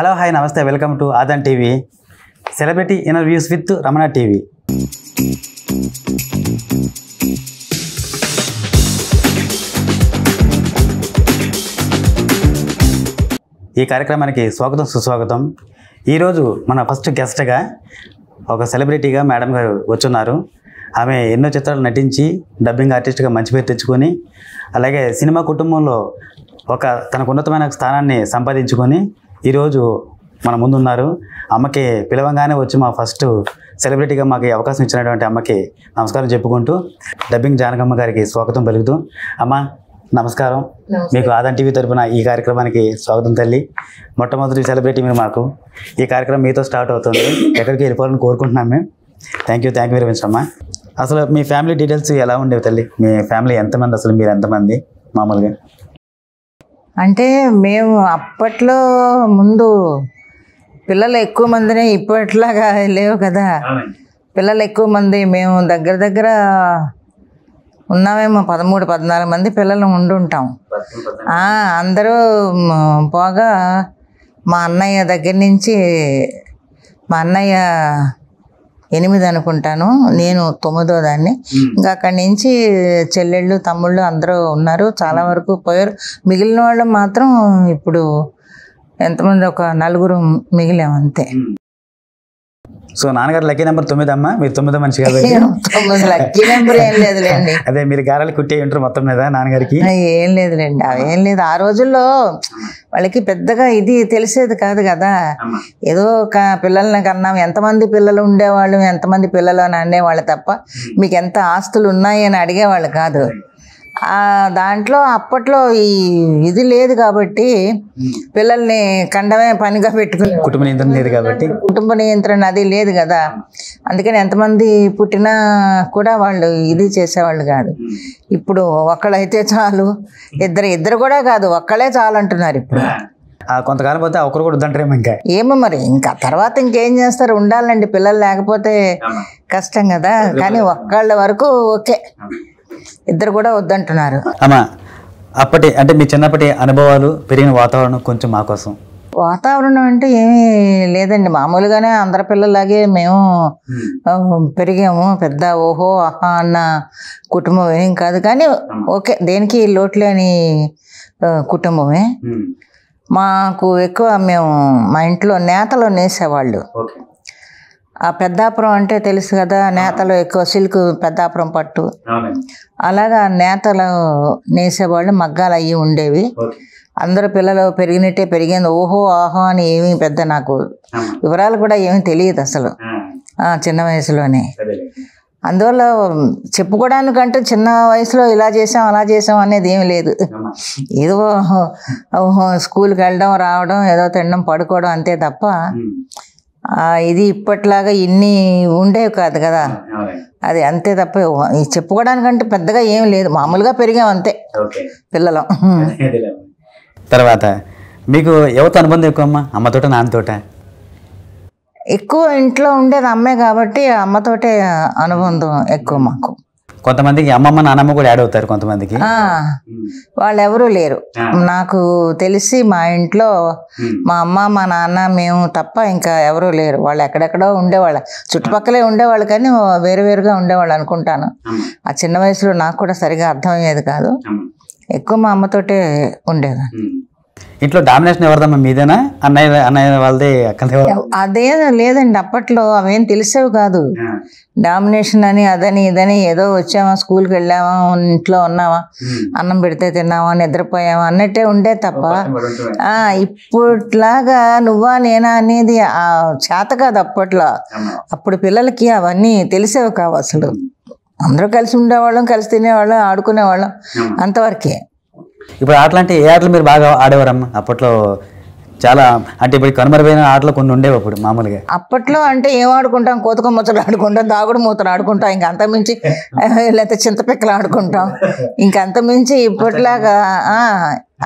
Hello hi నమస్తే welcome to Aadhan TV celebrity interviews with Ramana TV ఈ కార్యక్రమానికి స్వాగతం సుస్వాగతం ఈరోజు మన ఫస్ట్ గెస్ట్గా ఒక సెలబ్రిటీగా మేడం గారు వచ్చున్నారు ఆమె ఎన్నో చిత్రాలు నటించి డబ్బింగ్ ఆర్టిస్ట్గా మంచి పేరు తెచ్చుకొని అలాగే సినిమా కుటుంబంలో ఒక తనకు ఉన్నతమైన స్థానాన్ని సంపాదించుకొని ఈరోజు మన ముందున్నారు అమ్మకి పిలవంగానే వచ్చి మా ఫస్ట్ సెలబ్రిటీగా మాకు అవకాశం ఇచ్చినటువంటి అమ్మకి నమస్కారం చెప్పుకుంటూ డబ్బింగ్ జానకమ్మ గారికి స్వాగతం పలుకుతూ అమ్మ నమస్కారం మీకు ఆదన్ టీవీ తరఫున ఈ కార్యక్రమానికి స్వాగతం తల్లి మొట్టమొదటి సెలబ్రిటీ మీరు మాకు ఈ కార్యక్రమం మీతో స్టార్ట్ అవుతుంది ఎక్కడికి వెళ్ళిపోవాలని కోరుకుంటున్నాం మేము thank you thank you very much అమ్మా అసలు మీ ఫ్యామిలీ డీటెయిల్స్ ఎలా ఉండేవి తల్లి మీ ఫ్యామిలీ ఎంతమంది అసలు మీరు ఎంతమంది మామూలుగా అంటే మేము అప్పట్లో ముందు పిల్లలు ఎక్కువ మందినే ఇప్పట్లాగా లేవు కదా పిల్లలు ఎక్కువ మంది మేము దగ్గర దగ్గర ఉన్నామేమో పదమూడు పద్నాలుగు మంది పిల్లలు ఉండుంటాం అందరూ పోగా మా అన్నయ్య దగ్గర నుంచి మా అన్నయ్య ఎనిమిది అనుకుంటాను నేను తొమ్మిదో దాన్ని ఇంకా అక్కడి నుంచి చెల్లెళ్ళు తమ్ముళ్ళు అందరూ ఉన్నారు చాలా వరకు పోయారు మిగిలిన వాళ్ళు మాత్రం ఇప్పుడు ఎంతమంది ఒక నలుగురు మిగిలాం అంతే సో నాన్నగారు లక్కీ నెంబర్ తొమ్మిది అమ్మా మీరు తొమ్మిది మనిషి లక్కీ నెంబర్ ఏం లేదులేండి అదే మీరు గారాలు కుట్టే ఉంటారు మొత్తం మీద నాన్నగారికి ఏం లేదులేండి ఏం లేదు ఆ రోజుల్లో వాళ్ళకి పెద్దగా ఇది తెలిసేది కాదు కదా ఏదో ఒక పిల్లల్ని కన్నాం ఎంతమంది పిల్లలు ఉండేవాళ్ళు ఎంతమంది పిల్లలు అని అనేవాళ్ళు తప్ప మీకు ఎంత ఆస్తులు ఉన్నాయి అని అడిగేవాళ్ళు కాదు దాంట్లో అప్పట్లో ఈ ఇది లేదు కాబట్టి పిల్లల్ని కండమే పనిగా పెట్టుకుని కుటుంబ నియంత్రణ లేదు కాబట్టి కుటుంబ నియంత్రణ అది లేదు కదా అందుకని ఎంతమంది పుట్టినా కూడా వాళ్ళు ఇది చేసేవాళ్ళు కాదు ఇప్పుడు ఒక్కళ్ళైతే చాలు ఇద్దరు ఇద్దరు కూడా కాదు ఒక్కళ్ళే చాలు అంటున్నారు ఇప్పుడు కొంతకాలం పోతే ఒకరు కూడా వద్దంటారేమో ఇంకా ఏమో మరి ఇంకా తర్వాత ఇంకేం చేస్తారు ఉండాలండి పిల్లలు లేకపోతే కష్టం కదా కానీ ఒక్కళ్ళ వరకు ఓకే ఇద్దరు కూడా వద్దంటున్నారు అమ్మా అప్పటి అంటే మీ చిన్నప్పటి అనుభవాలు పెరిగిన వాతావరణం కొంచెం మా కోసం వాతావరణం అంటే ఏమీ లేదండి మామూలుగానే అందరి పిల్లలాగే మేము hmm. పెరిగాము పెద్ద ఓహో ఆహా అన్న కుటుంబం ఏం కాదు కానీ hmm. ఓకే దేనికి లోట్లేని కుటుంబమే hmm. మాకు ఎక్కువ మేము మా ఇంట్లో నేతలు నేసేవాళ్ళు ఆ పెద్దాపురం అంటే తెలుసు కదా నేతలు ఎక్కువ సిల్క్ పెద్దాపురం పట్టు అలాగా నేతలు నేసేవాళ్ళు మగ్గాలు అయ్యి ఉండేవి అందరూ పిల్లలు పెరిగినట్టే పెరిగింది ఓహో ఆహో అని ఏమి పెద్ద నాకు వివరాలు కూడా ఏమీ తెలియదు అసలు చిన్న వయసులోనే అందువల్ల చెప్పుకోవడానికంటే చిన్న వయసులో ఇలా చేసాం అలా చేసాం అనేది ఏమి లేదు ఏదో స్కూల్కి వెళ్ళడం రావడం ఏదో తినడం పడుకోవడం అంతే తప్ప ఇది ఇప్పట్లాగా ఇన్ని ఉండేవి కాదు కదా అది అంతే తప్ప చెప్పుకోవడానికంటే పెద్దగా ఏం లేదు మామూలుగా పెరిగాం అంతే పిల్లలం తర్వాత మీకు ఎవరితో అనుబంధం ఎక్కువ అమ్మ అమ్మతోట నాన్నతో ఎక్కువ ఇంట్లో ఉండేది అమ్మే కాబట్టి అమ్మతోటే అనుబంధం ఎక్కువ మాకు కొంతమందికి అమ్మమ్మ నానమ్మ కూడా యాడ్ అవుతారు కొంతమందికి వాళ్ళు ఎవరూ లేరు నాకు తెలిసి మా ఇంట్లో మా అమ్మ మా నాన్న మేము తప్ప ఇంకా ఎవరూ లేరు వాళ్ళు ఎక్కడెక్కడో ఉండేవాళ్ళు చుట్టుపక్కలే ఉండేవాళ్ళు కానీ వేరు వేరుగా ఉండేవాళ్ళు అనుకుంటాను ఆ చిన్న వయసులో నాకు కూడా సరిగా అర్థమయ్యేది కాదు ఎక్కువ మా అమ్మతోటే ఉండేదాన్ని ఇంట్లో డామినేషన్ ఎవరిదమ్మా మీదేనా అన్నయ్య అన్నయ్య వాళ్ళదే అదే లేదండి అప్పట్లో అవేం తెలిసేవి కాదు డామినేషన్ అని అదని ఇదని ఏదో వచ్చామా స్కూల్కి వెళ్ళామా ఇంట్లో ఉన్నామా hmm. అన్నం పెడితే తిన్నావా నిద్రపోయామా అన్నట్టే ఉండే తప్ప ఇప్పుట్లాగా నువ్వా నేనా అనేది చేత కాదు అప్పట్లో అప్పుడు పిల్లలకి అవన్నీ తెలిసేవి కావు అసలు అందరూ కలిసి ఉండేవాళ్ళం కలిసి తినేవాళ్ళం ఆడుకునేవాళ్ళం hmm. అంతవరకే ఇప్పుడు అట్లాంటి ఏ ఆటలు మీరు బాగా ఆడేవారమ్మా అప్పట్లో చాలా అంటే ఇప్పుడు కనుమరుగైన ఆటలు కొన్ని ఉండేవి అప్పుడు మామూలుగా అప్పట్లో అంటే ఏం ఆడుకుంటాం కోతక మొత్తలు ఆడుకుంటాం దాగుడు మూతలు ఆడుకుంటాం ఇంకా అంతమించి లేకపోతే చింతపిక్కలు ఆడుకుంటాం ఇంకా అంతమించి ఇప్పట్లాగా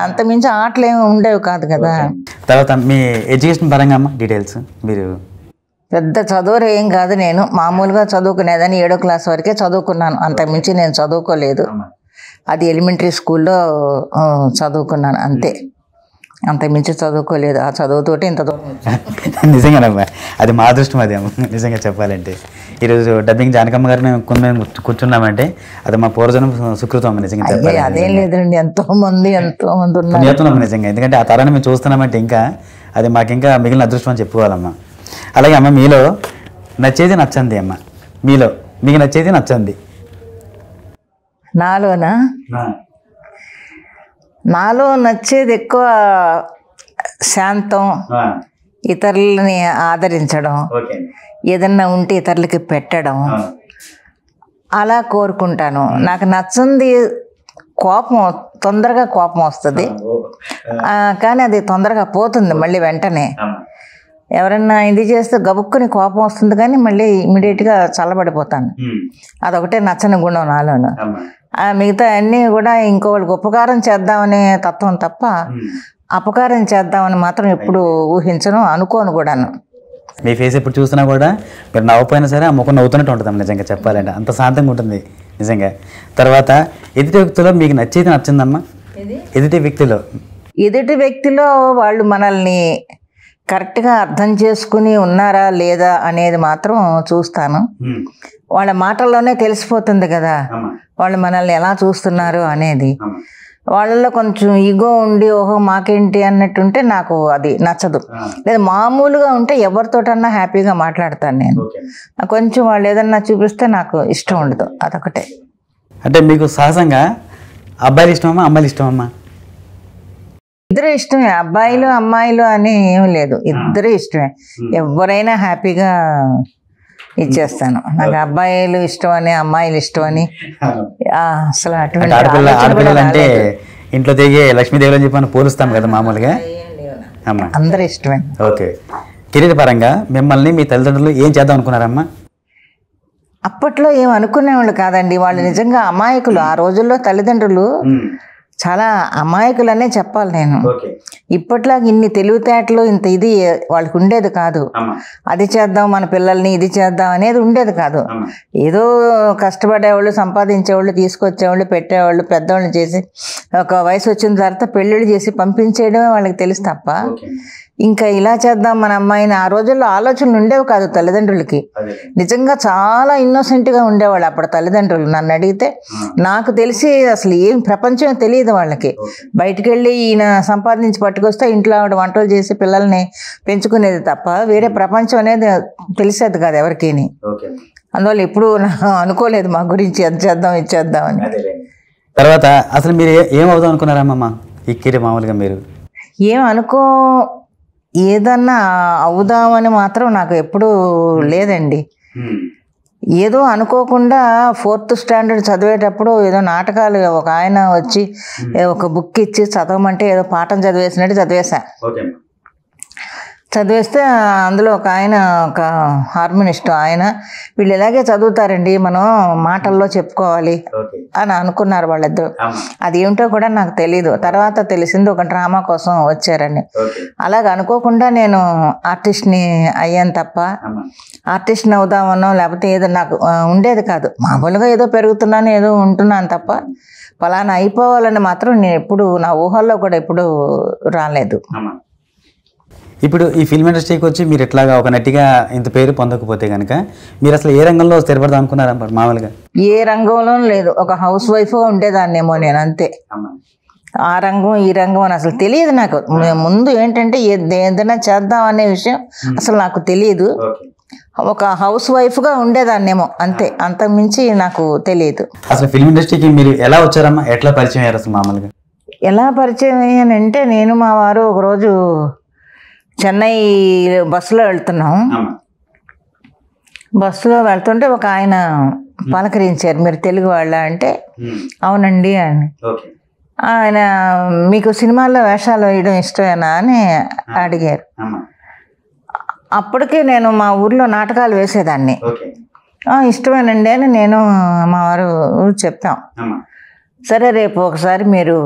అంతమించి ఆటలు ఏమి ఉండేవి కాదు కదా తర్వాత మీ ఎడ్యుకేషన్ పరంగా డీటెయిల్స్ మీరు పెద్ద చదువులు ఏం కాదు నేను మామూలుగా చదువుకునేదని ఏడో క్లాస్ వరకే చదువుకున్నాను మించి నేను చదువుకోలేదు అది ఎలిమెంటరీ స్కూల్లో చదువుకున్నాను అంతే మించి చదువుకోలేదు ఆ చదువుతోటి ఇంత దూరం నిజంగానమ్మా అది మా అదృష్టం అదే నిజంగా చెప్పాలంటే ఈరోజు డబ్బింగ్ జానకమ్మ గారిని కొంత కూర్చున్నామంటే అది మా పూర్వజనం సుకృతం నిజంగా అదేం లేదండి ఎంతో మంది ఎంతో మంది ఉన్నారు నిజంగా ఎందుకంటే ఆ తరాన్ని మేము చూస్తున్నామంటే ఇంకా అది మాకు ఇంకా మిగిలిన అదృష్టం అని చెప్పుకోవాలమ్మా అలాగే అమ్మ మీలో నచ్చేది నచ్చంది అమ్మ మీలో మీకు నచ్చేది నచ్చంది నాలోనా నాలో నచ్చేది ఎక్కువ శాంతం ఇతరులని ఆదరించడం ఏదన్నా ఉంటే ఇతరులకి పెట్టడం అలా కోరుకుంటాను నాకు నచ్చింది కోపం తొందరగా కోపం వస్తుంది కానీ అది తొందరగా పోతుంది మళ్ళీ వెంటనే ఎవరన్నా ఇది చేస్తే గబుక్కుని కోపం వస్తుంది కానీ మళ్ళీ ఇమీడియట్గా చల్లబడిపోతాను అదొకటే నచ్చని గుణం నాలోను ఆ మిగతా అన్నీ కూడా ఇంకోళ్ళకి ఉపకారం చేద్దామనే తత్వం తప్ప అపకారం చేద్దామని మాత్రం ఎప్పుడు ఊహించను అనుకోను కూడాను మీ ఫేస్ ఎప్పుడు చూసినా కూడా మీరు నవ్వుపోయినా సరే ఆ ముఖం నవ్వుతున్నట్టు ఉంటుంది నిజంగా చెప్పాలంటే అంత శాంతంగా ఉంటుంది నిజంగా తర్వాత ఎదుటి వ్యక్తిలో మీకు నచ్చేది నచ్చిందమ్మా ఎదుటి వ్యక్తిలో ఎదుటి వ్యక్తిలో వాళ్ళు మనల్ని కరెక్ట్గా అర్థం చేసుకుని ఉన్నారా లేదా అనేది మాత్రం చూస్తాను వాళ్ళ మాటల్లోనే తెలిసిపోతుంది కదా వాళ్ళు మనల్ని ఎలా చూస్తున్నారు అనేది వాళ్ళలో కొంచెం ఈగో ఉండి ఓహో మాకేంటి అన్నట్టుంటే నాకు అది నచ్చదు లేదా మామూలుగా ఉంటే ఎవరితోటన్నా హ్యాపీగా మాట్లాడతాను నేను కొంచెం వాళ్ళు ఏదన్నా చూపిస్తే నాకు ఇష్టం ఉండదు అదొకటే అంటే మీకు సహజంగా అబ్బాయిలు ఇష్టమమ్మా అమ్మాయిలు ఇష్టమమ్మా ఇద్దరు ఇష్టమే అబ్బాయిలు అమ్మాయిలు అని ఏం లేదు ఇద్దరు ఇష్టమే ఎవరైనా హ్యాపీగా ఇచ్చేస్తాను నాకు అబ్బాయిలు ఇష్టం అని అమ్మాయిలు ఇష్టం అని అసలు అటువంటి అంటే ఇంట్లో దిగే లక్ష్మీదేవులు అని చెప్పి పోలుస్తాం కదా మామూలుగా అందరూ ఇష్టమే ఓకే కెరీర్ పరంగా మిమ్మల్ని మీ తల్లిదండ్రులు ఏం చేద్దాం అనుకున్నారమ్మా అప్పట్లో ఏం అనుకునేవాళ్ళు కాదండి వాళ్ళు నిజంగా అమాయకులు ఆ రోజుల్లో తల్లిదండ్రులు చాలా అమాయకులనే చెప్పాలి నేను ఇప్పట్లో ఇన్ని తెలివితేటలు ఇంత ఇది వాళ్ళకి ఉండేది కాదు అది చేద్దాం మన పిల్లల్ని ఇది చేద్దాం అనేది ఉండేది కాదు ఏదో కష్టపడేవాళ్ళు సంపాదించేవాళ్ళు తీసుకొచ్చేవాళ్ళు పెట్టేవాళ్ళు పెద్దవాళ్ళు చేసి ఒక వయసు వచ్చిన తర్వాత పెళ్ళిళ్ళు చేసి పంపించేయడమే వాళ్ళకి తెలుసు తప్ప ఇంకా ఇలా చేద్దాం మన అమ్మాయిని ఆ రోజుల్లో ఆలోచనలు ఉండేవి కాదు తల్లిదండ్రులకి నిజంగా చాలా ఇన్నోసెంట్గా ఉండేవాళ్ళు అప్పుడు తల్లిదండ్రులు నన్ను అడిగితే నాకు తెలిసి అసలు ఏం ప్రపంచం తెలియదు వాళ్ళకి బయటికి వెళ్ళి ఈయన సంపాదించి పట్టుకొస్తే ఇంట్లో ఆవిడ వంటలు చేసి పిల్లల్ని పెంచుకునేది తప్ప వేరే ప్రపంచం అనేది తెలిసేది కాదు ఎవరికీని అందువల్ల ఎప్పుడు అనుకోలేదు మా గురించి అది చేద్దాం ఇది చేద్దాం అని తర్వాత అసలు మీరు ఏం అవుదాం అనుకున్నారమ్మా ఈ కిరి మామూలుగా మీరు ఏం అనుకో ఏదన్నా అవుదామని మాత్రం నాకు ఎప్పుడూ hmm. లేదండి hmm. ఏదో అనుకోకుండా ఫోర్త్ స్టాండర్డ్ చదివేటప్పుడు ఏదో నాటకాలు ఒక ఆయన వచ్చి hmm. ఒక బుక్ ఇచ్చి చదవమంటే ఏదో పాఠం చదివేసినట్టు చదివేశా చదివేస్తే అందులో ఒక ఆయన ఒక హార్మోనిస్ట్ ఆయన వీళ్ళు ఇలాగే చదువుతారండి మనం మాటల్లో చెప్పుకోవాలి అని అనుకున్నారు వాళ్ళిద్దరు అది ఏమిటో కూడా నాకు తెలియదు తర్వాత తెలిసింది ఒక డ్రామా కోసం వచ్చారని అలాగ అనుకోకుండా నేను ఆర్టిస్ట్ని అయ్యాను తప్ప ఆర్టిస్ట్ని అవుదామనో లేకపోతే ఏదో నాకు ఉండేది కాదు మామూలుగా ఏదో పెరుగుతున్నాను ఏదో ఉంటున్నాను తప్ప ఫలానా అయిపోవాలని మాత్రం నేను ఎప్పుడు నా ఊహల్లో కూడా ఎప్పుడు రాలేదు ఇప్పుడు ఈ ఫిల్మ్ ఇండస్ట్రీకి వచ్చి మీరు ఎట్లాగా ఒక నటిగా ఇంత పేరు పొందకపోతే కనుక మీరు అసలు ఏ రంగంలో స్థిరపడదాం అనుకున్నారా మామూలుగా ఏ రంగంలో లేదు ఒక హౌస్ వైఫ్ ఉండేదాన్నేమో నేను అంతే ఆ రంగం ఈ రంగం అని అసలు తెలియదు నాకు ముందు ఏంటంటే ఏదైనా చేద్దాం అనే విషయం అసలు నాకు తెలియదు ఒక హౌస్ వైఫ్గా ఉండేదాన్నేమో అంతే అంతకుమించి నాకు తెలియదు అసలు ఫిల్మ్ ఇండస్ట్రీకి మీరు ఎలా వచ్చారమ్మా ఎట్లా పరిచయం అయ్యారు అసలు మామూలుగా ఎలా పరిచయం అయ్యానంటే నేను మా వారు ఒకరోజు చెన్నై బస్సులో వెళ్తున్నాం బస్సులో వెళ్తుంటే ఒక ఆయన పలకరించారు మీరు తెలుగు వాళ్ళ అంటే అవునండి అని ఆయన మీకు సినిమాల్లో వేషాలు వేయడం ఇష్టమేనా అని అడిగారు అప్పటికే నేను మా ఊర్లో నాటకాలు వేసేదాన్ని ఇష్టమేనండి అని నేను మా వారు చెప్తాం సరే రేపు ఒకసారి మీరు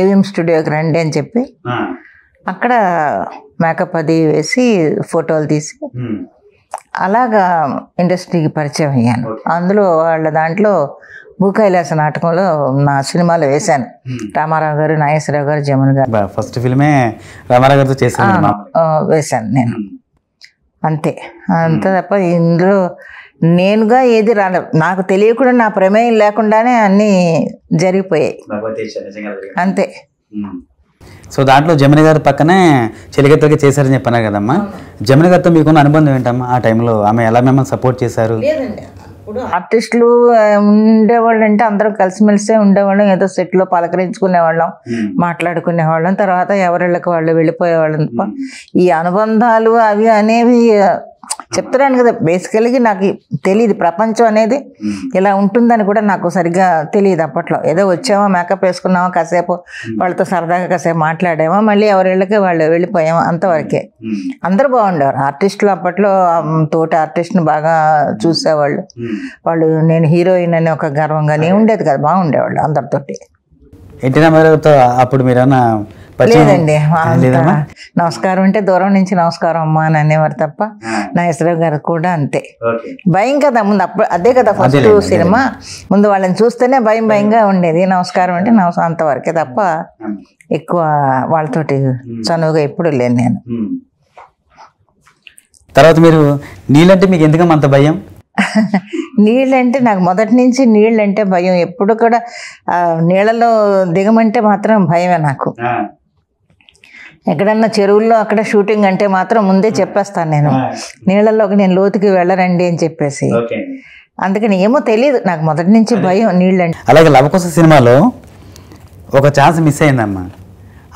ఏవిఎం స్టూడియోకి రండి అని చెప్పి అక్కడ మేకప్ అది వేసి ఫోటోలు తీసి అలాగా ఇండస్ట్రీకి పరిచయం అయ్యాను అందులో వాళ్ళ దాంట్లో భూకైలాస నాటకంలో నా సినిమాలు వేశాను రామారావు గారు నాగేశ్వరరావు గారు జమున్ గారు ఫస్ట్ ఫిల్మే రామారావు గారితో చేశాను వేశాను నేను అంతే అంతే తప్ప ఇందులో నేనుగా ఏది రాలే నాకు తెలియకుండా నా ప్రమేయం లేకుండానే అన్నీ జరిగిపోయాయి అంతే సో దాంట్లో జమిని గారి పక్కనే చెలిగత్తలకి చేశారని చెప్పాను కదమ్మా జమిని గారితో మీకున్న అనుబంధం ఏంటమ్మా ఆ టైంలో ఆమె ఎలా మిమ్మల్ని సపోర్ట్ చేశారు ఆర్టిస్టులు ఉండేవాళ్ళు అంటే అందరం కలిసిమెలిసే ఉండేవాళ్ళం ఏదో సెట్లో పలకరించుకునేవాళ్ళం మాట్లాడుకునేవాళ్ళం తర్వాత ఎవరిళ్ళకి వాళ్ళు వెళ్ళిపోయేవాళ్ళం ఈ అనుబంధాలు అవి అనేవి చెప్తున్నాను కదా బేసికల్గా నాకు తెలియదు ప్రపంచం అనేది ఇలా ఉంటుందని కూడా నాకు సరిగ్గా తెలియదు అప్పట్లో ఏదో వచ్చామో మేకప్ వేసుకున్నామో కాసేపు వాళ్ళతో సరదాగా కాసేపు మాట్లాడామో మళ్ళీ ఎవరిళ్ళకి వాళ్ళు వెళ్ళిపోయామో అంతవరకే అందరూ బాగుండేవారు ఆర్టిస్టులు అప్పట్లో తోటి ఆర్టిస్ట్ని బాగా చూసేవాళ్ళు వాళ్ళు నేను హీరోయిన్ అనే ఒక గర్వంగానే ఉండేది కదా బాగుండేవాళ్ళు అందరితోటి ఎన్టీ రామారావుతో అప్పుడు మీరన్నా లేదండి నమస్కారం అంటే దూరం నుంచి నమస్కారం అమ్మా అని అనేవారు తప్ప నా నాగేశ్వరరావు గారు కూడా అంతే భయం కదా ముందు అప్పుడు అదే కదా ఫస్ట్ సినిమా ముందు వాళ్ళని చూస్తేనే భయం భయంగా ఉండేది నమస్కారం అంటే అంతవరకే తప్ప ఎక్కువ వాళ్ళతోటి చనువుగా ఎప్పుడు లేను నేను తర్వాత మీరు నీళ్ళంటే మీకు ఎందుకు అంత భయం నీళ్ళంటే నాకు మొదటి నుంచి నీళ్ళంటే భయం ఎప్పుడు కూడా నీళ్ళలో దిగమంటే మాత్రం భయమే నాకు ఎక్కడన్నా చెరువుల్లో అక్కడ షూటింగ్ అంటే మాత్రం ముందే hmm. చెప్పేస్తాను నేను ah. నీళ్ళల్లోకి నేను లోతుకి వెళ్ళరండి అని చెప్పేసి అందుకని ఏమో తెలియదు నాకు మొదటి నుంచి భయం అండి అలాగే లవకుశ సినిమాలో ఒక ఛాన్స్ మిస్ అయిందమ్మా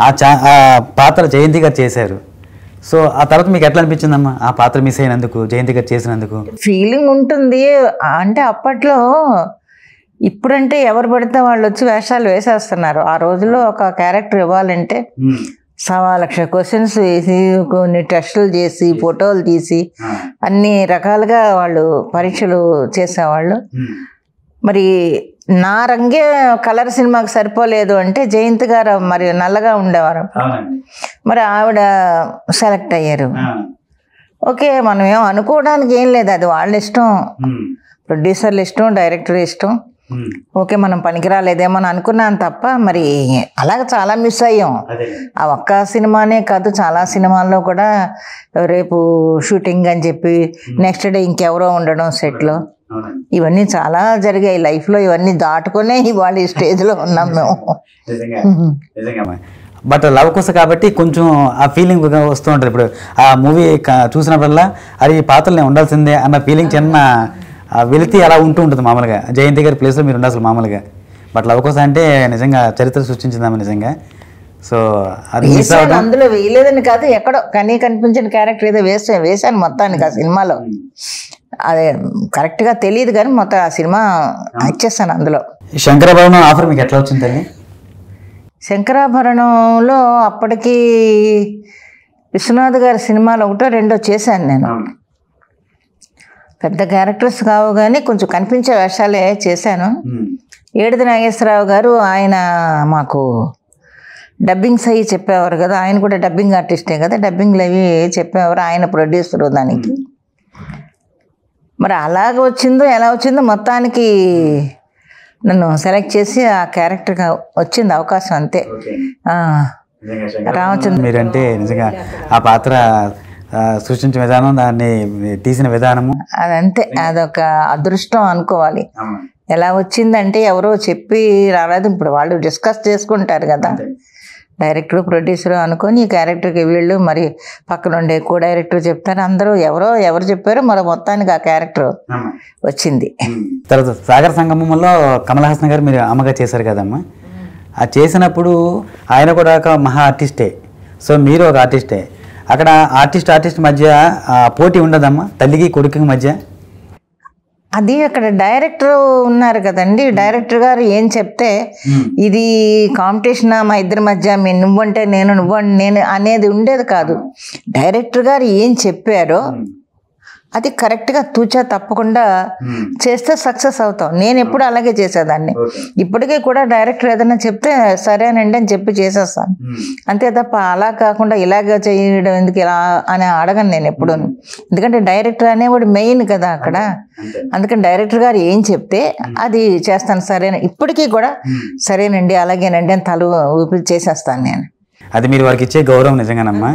ఆ ఛా ఆ పాత్ర జయంతి గారు చేశారు సో ఆ తర్వాత మీకు ఎట్లా అనిపించిందమ్మా ఆ పాత్ర మిస్ అయినందుకు జయంతి గారు చేసినందుకు ఫీలింగ్ ఉంటుంది అంటే అప్పట్లో ఇప్పుడంటే ఎవరు పడితే వాళ్ళు వచ్చి వేషాలు వేసేస్తున్నారు ఆ రోజుల్లో ఒక క్యారెక్టర్ ఇవ్వాలంటే hmm. సవా లక్ష క్వశ్చన్స్ వేసి కొన్ని టెస్టులు చేసి ఫోటోలు తీసి అన్ని రకాలుగా వాళ్ళు పరీక్షలు చేసేవాళ్ళు మరి నా రంగే కలర్ సినిమాకి సరిపోలేదు అంటే జయంత్ గారు మరి నల్లగా ఉండేవారు మరి ఆవిడ సెలెక్ట్ అయ్యారు ఓకే మనం ఏం అనుకోవడానికి ఏం లేదు అది వాళ్ళ ఇష్టం ప్రొడ్యూసర్లు ఇష్టం డైరెక్టర్ ఇష్టం ఓకే మనం పనికిరాలేదేమో అని అనుకున్నాను తప్ప మరి అలాగ చాలా మిస్ అయ్యాం ఆ ఒక్క సినిమానే కాదు చాలా సినిమాల్లో కూడా రేపు షూటింగ్ అని చెప్పి నెక్స్ట్ డే ఇంకెవరో ఉండడం సెట్లో ఇవన్నీ చాలా జరిగాయి లైఫ్లో ఇవన్నీ దాటుకునే ఇవాళ ఈ స్టేజ్లో ఉన్నాం మేము బట్ లవ్ కోసం కాబట్టి కొంచెం ఆ ఫీలింగ్ వస్తూ ఉంటుంది ఇప్పుడు ఆ మూవీ చూసినప్పుడల్లా అది పాత్రలు ఉండాల్సిందే అన్న ఫీలింగ్ చిన్న ఆ వెళితే అలా ఉంటూ ఉంటుంది మామూలుగా జయంతి గారి ప్లేస్లో మీరు ఉండాలి అసలు మామూలుగా బట్ కోసం అంటే నిజంగా చరిత్ర సృష్టించిందామ నిజంగా సో అది అందులో వేయలేదని కాదు ఎక్కడో కానీ కనిపించిన క్యారెక్టర్ ఏదో వేసాను వేశాను మొత్తానికి ఆ సినిమాలో hmm. అదే కరెక్ట్గా తెలియదు కానీ మొత్తం ఆ సినిమా వచ్చేస్తాను hmm. అందులో శంకరాభరణం ఆఫర్ మీకు ఎట్లా వచ్చింది తల్లి శంకరాభరణంలో అప్పటికి విశ్వనాథ్ గారి సినిమాలు ఒకటో రెండో చేశాను నేను hmm. పెద్ద క్యారెక్టర్స్ కావు కానీ కొంచెం కనిపించే వేషాలే చేశాను ఏడిది నాగేశ్వరరావు గారు ఆయన మాకు డబ్బింగ్స్ అవి చెప్పేవారు కదా ఆయన కూడా డబ్బింగ్ ఆర్టిస్టే కదా డబ్బింగ్లు అవి చెప్పేవారు ఆయన ప్రొడ్యూసర్ దానికి మరి అలాగ వచ్చిందో ఎలా వచ్చిందో మొత్తానికి నన్ను సెలెక్ట్ చేసి ఆ క్యారెక్టర్గా వచ్చింది అవకాశం అంతే రామచంద్ర మీరంటే నిజంగా ఆ పాత్ర సృష్టించిన విధానం దాన్ని తీసిన విధానము అదంతే అదొక అదృష్టం అనుకోవాలి ఎలా వచ్చిందంటే ఎవరో చెప్పి రాలేదు ఇప్పుడు వాళ్ళు డిస్కస్ చేసుకుంటారు కదా డైరెక్టర్ ప్రొడ్యూసర్ అనుకొని ఈ క్యారెక్టర్కి వీళ్ళు మరి పక్కన ఉండే కో డైరెక్టర్ చెప్తారు అందరూ ఎవరో ఎవరు చెప్పారో మరో మొత్తానికి ఆ క్యారెక్టర్ వచ్చింది తర్వాత సాగర్ సంగమంలో కమల్ హాసన్ గారు మీరు అమ్మగా చేశారు కదమ్మా ఆ చేసినప్పుడు ఆయన కూడా ఒక మహా ఆర్టిస్టే సో మీరు ఒక ఆర్టిస్టే అక్కడ ఆర్టిస్ట్ ఆర్టిస్ట్ మధ్య పోటీ ఉండదమ్మా తల్లికి కొడుకు మధ్య అది అక్కడ డైరెక్టర్ ఉన్నారు కదండి డైరెక్టర్ గారు ఏం చెప్తే ఇది కాంపిటీషన్ మా ఇద్దరి మధ్య మేము నువ్వంటే నేను నువ్వండి నేను అనేది ఉండేది కాదు డైరెక్టర్ గారు ఏం చెప్పారో అది కరెక్ట్గా తూచా తప్పకుండా చేస్తే సక్సెస్ అవుతాం నేను ఎప్పుడు అలాగే చేసేదాన్ని ఇప్పటికీ కూడా డైరెక్టర్ ఏదైనా చెప్తే సరేనండి అని చెప్పి చేసేస్తాను అంతే తప్ప అలా కాకుండా ఇలాగ చేయడం ఎందుకు ఇలా అని అడగను నేను ఎప్పుడు ఎందుకంటే డైరెక్టర్ అనేవాడు మెయిన్ కదా అక్కడ అందుకని డైరెక్టర్ గారు ఏం చెప్తే అది చేస్తాను సరే ఇప్పటికీ కూడా సరేనండి అలాగేనండి అని తల ఊపి చేసేస్తాను నేను అది మీరు వారికి ఇచ్చే గౌరవం నిజంగానమ్మా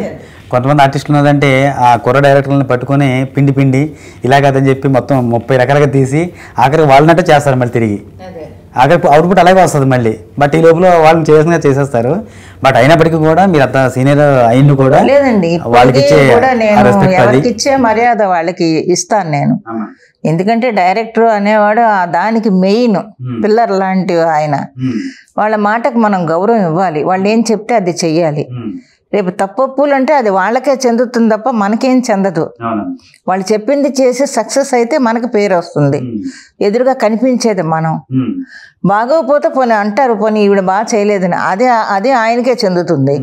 కొంతమంది ఆర్టిస్టులు ఉన్నదంటే ఆ కుర్ర డైరెక్టర్లను పట్టుకొని పిండి పిండి ఇలా కదని చెప్పి మొత్తం ముప్పై రకాలుగా తీసి ఆఖరికి వాళ్ళనట్టే చేస్తారు మళ్ళీ తిరిగి ఆఖరికి అవుట్పుట్ అలాగే వస్తుంది మళ్ళీ బట్ ఈ లోపల వాళ్ళు చేసిన చేసేస్తారు బట్ అయినప్పటికీ కూడా మీరు అంత సీనియర్ అయిన కూడా లేదండి వాళ్ళకి ఇచ్చే మర్యాద వాళ్ళకి ఇస్తాను నేను ఎందుకంటే డైరెక్టర్ అనేవాడు ఆ దానికి మెయిన్ hmm. పిల్లర్ లాంటి ఆయన hmm. వాళ్ళ మాటకు మనం గౌరవం ఇవ్వాలి వాళ్ళు ఏం చెప్తే అది చెయ్యాలి hmm. రేపు తప్ప పూలు అంటే అది వాళ్ళకే చెందుతుంది తప్ప మనకేం చెందదు వాళ్ళు చెప్పింది చేసి సక్సెస్ అయితే మనకు పేరు వస్తుంది ఎదురుగా కనిపించేది మనం బాగోపోతే పోనీ అంటారు పోనీ ఈవిడ బాగా చేయలేదని అదే అదే ఆయనకే చెందుతుంది